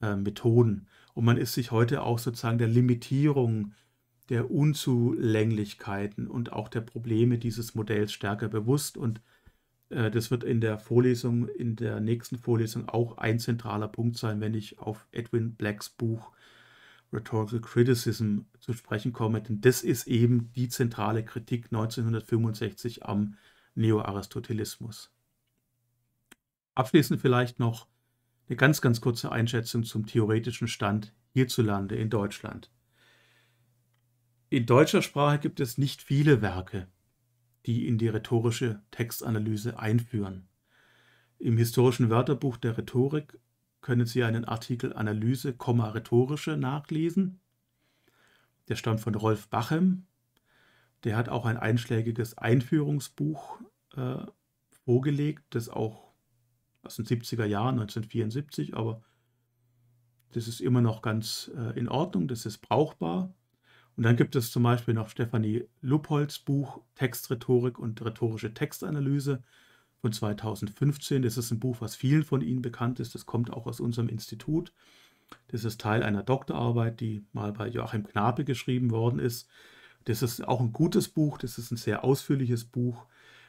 äh, Methoden. Und man ist sich heute auch sozusagen der Limitierung, der Unzulänglichkeiten und auch der Probleme dieses Modells stärker bewusst. Und äh, das wird in der Vorlesung, in der nächsten Vorlesung auch ein zentraler Punkt sein, wenn ich auf Edwin Blacks Buch Rhetorical Criticism zu sprechen komme. Denn das ist eben die zentrale Kritik 1965 am Neo-Aristotelismus. Abschließend vielleicht noch eine ganz, ganz kurze Einschätzung zum theoretischen Stand hierzulande in Deutschland. In deutscher Sprache gibt es nicht viele Werke, die in die rhetorische Textanalyse einführen. Im historischen Wörterbuch der Rhetorik können Sie einen Artikel Analyse, rhetorische nachlesen. Der stammt von Rolf Bachem. Der hat auch ein einschlägiges Einführungsbuch äh, vorgelegt, das auch aus den 70er Jahren, 1974, aber das ist immer noch ganz äh, in Ordnung, das ist brauchbar. Und dann gibt es zum Beispiel noch Stefanie Lupholz Buch Textrhetorik und rhetorische Textanalyse von 2015. Das ist ein Buch, was vielen von Ihnen bekannt ist. Das kommt auch aus unserem Institut. Das ist Teil einer Doktorarbeit, die mal bei Joachim Knape geschrieben worden ist. Das ist auch ein gutes Buch, das ist ein sehr ausführliches Buch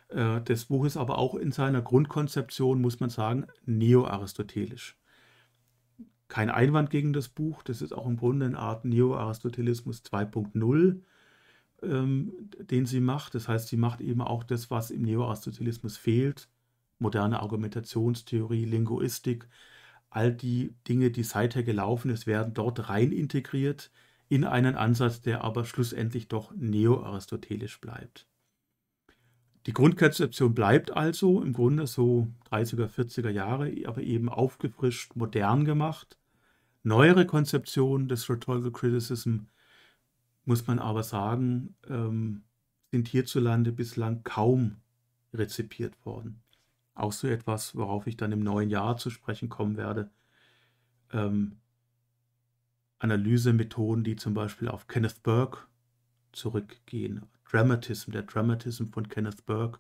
äh, das Buch ist aber auch in seiner Grundkonzeption, muss man sagen, neo-aristotelisch. Kein Einwand gegen das Buch, das ist auch im Grunde eine Art Neo-Aristotelismus 2.0, ähm, den sie macht. Das heißt, sie macht eben auch das, was im Neo-Aristotelismus fehlt, moderne Argumentationstheorie, Linguistik, all die Dinge, die seither gelaufen ist, werden dort rein integriert in einen Ansatz, der aber schlussendlich doch neo-aristotelisch bleibt. Die Grundkonzeption bleibt also im Grunde so 30er, 40er Jahre, aber eben aufgefrischt, modern gemacht. Neuere Konzeptionen des Rhetorical Criticism, muss man aber sagen, ähm, sind hierzulande bislang kaum rezipiert worden. Auch so etwas, worauf ich dann im neuen Jahr zu sprechen kommen werde. Ähm, Analysemethoden, die zum Beispiel auf Kenneth Burke zurückgehen, Dramatism. Der Dramatism von Kenneth Burke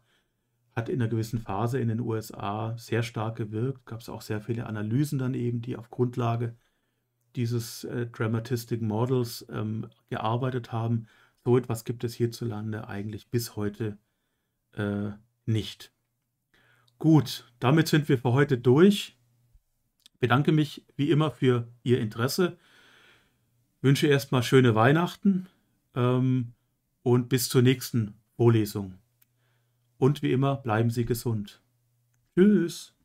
hat in einer gewissen Phase in den USA sehr stark gewirkt. Gab es auch sehr viele Analysen dann eben, die auf Grundlage dieses äh, Dramatistic Models ähm, gearbeitet haben. So etwas gibt es hierzulande eigentlich bis heute äh, nicht. Gut, damit sind wir für heute durch. Bedanke mich wie immer für Ihr Interesse. Wünsche erstmal schöne Weihnachten. Ähm, und bis zur nächsten Vorlesung. Und wie immer bleiben Sie gesund. Tschüss.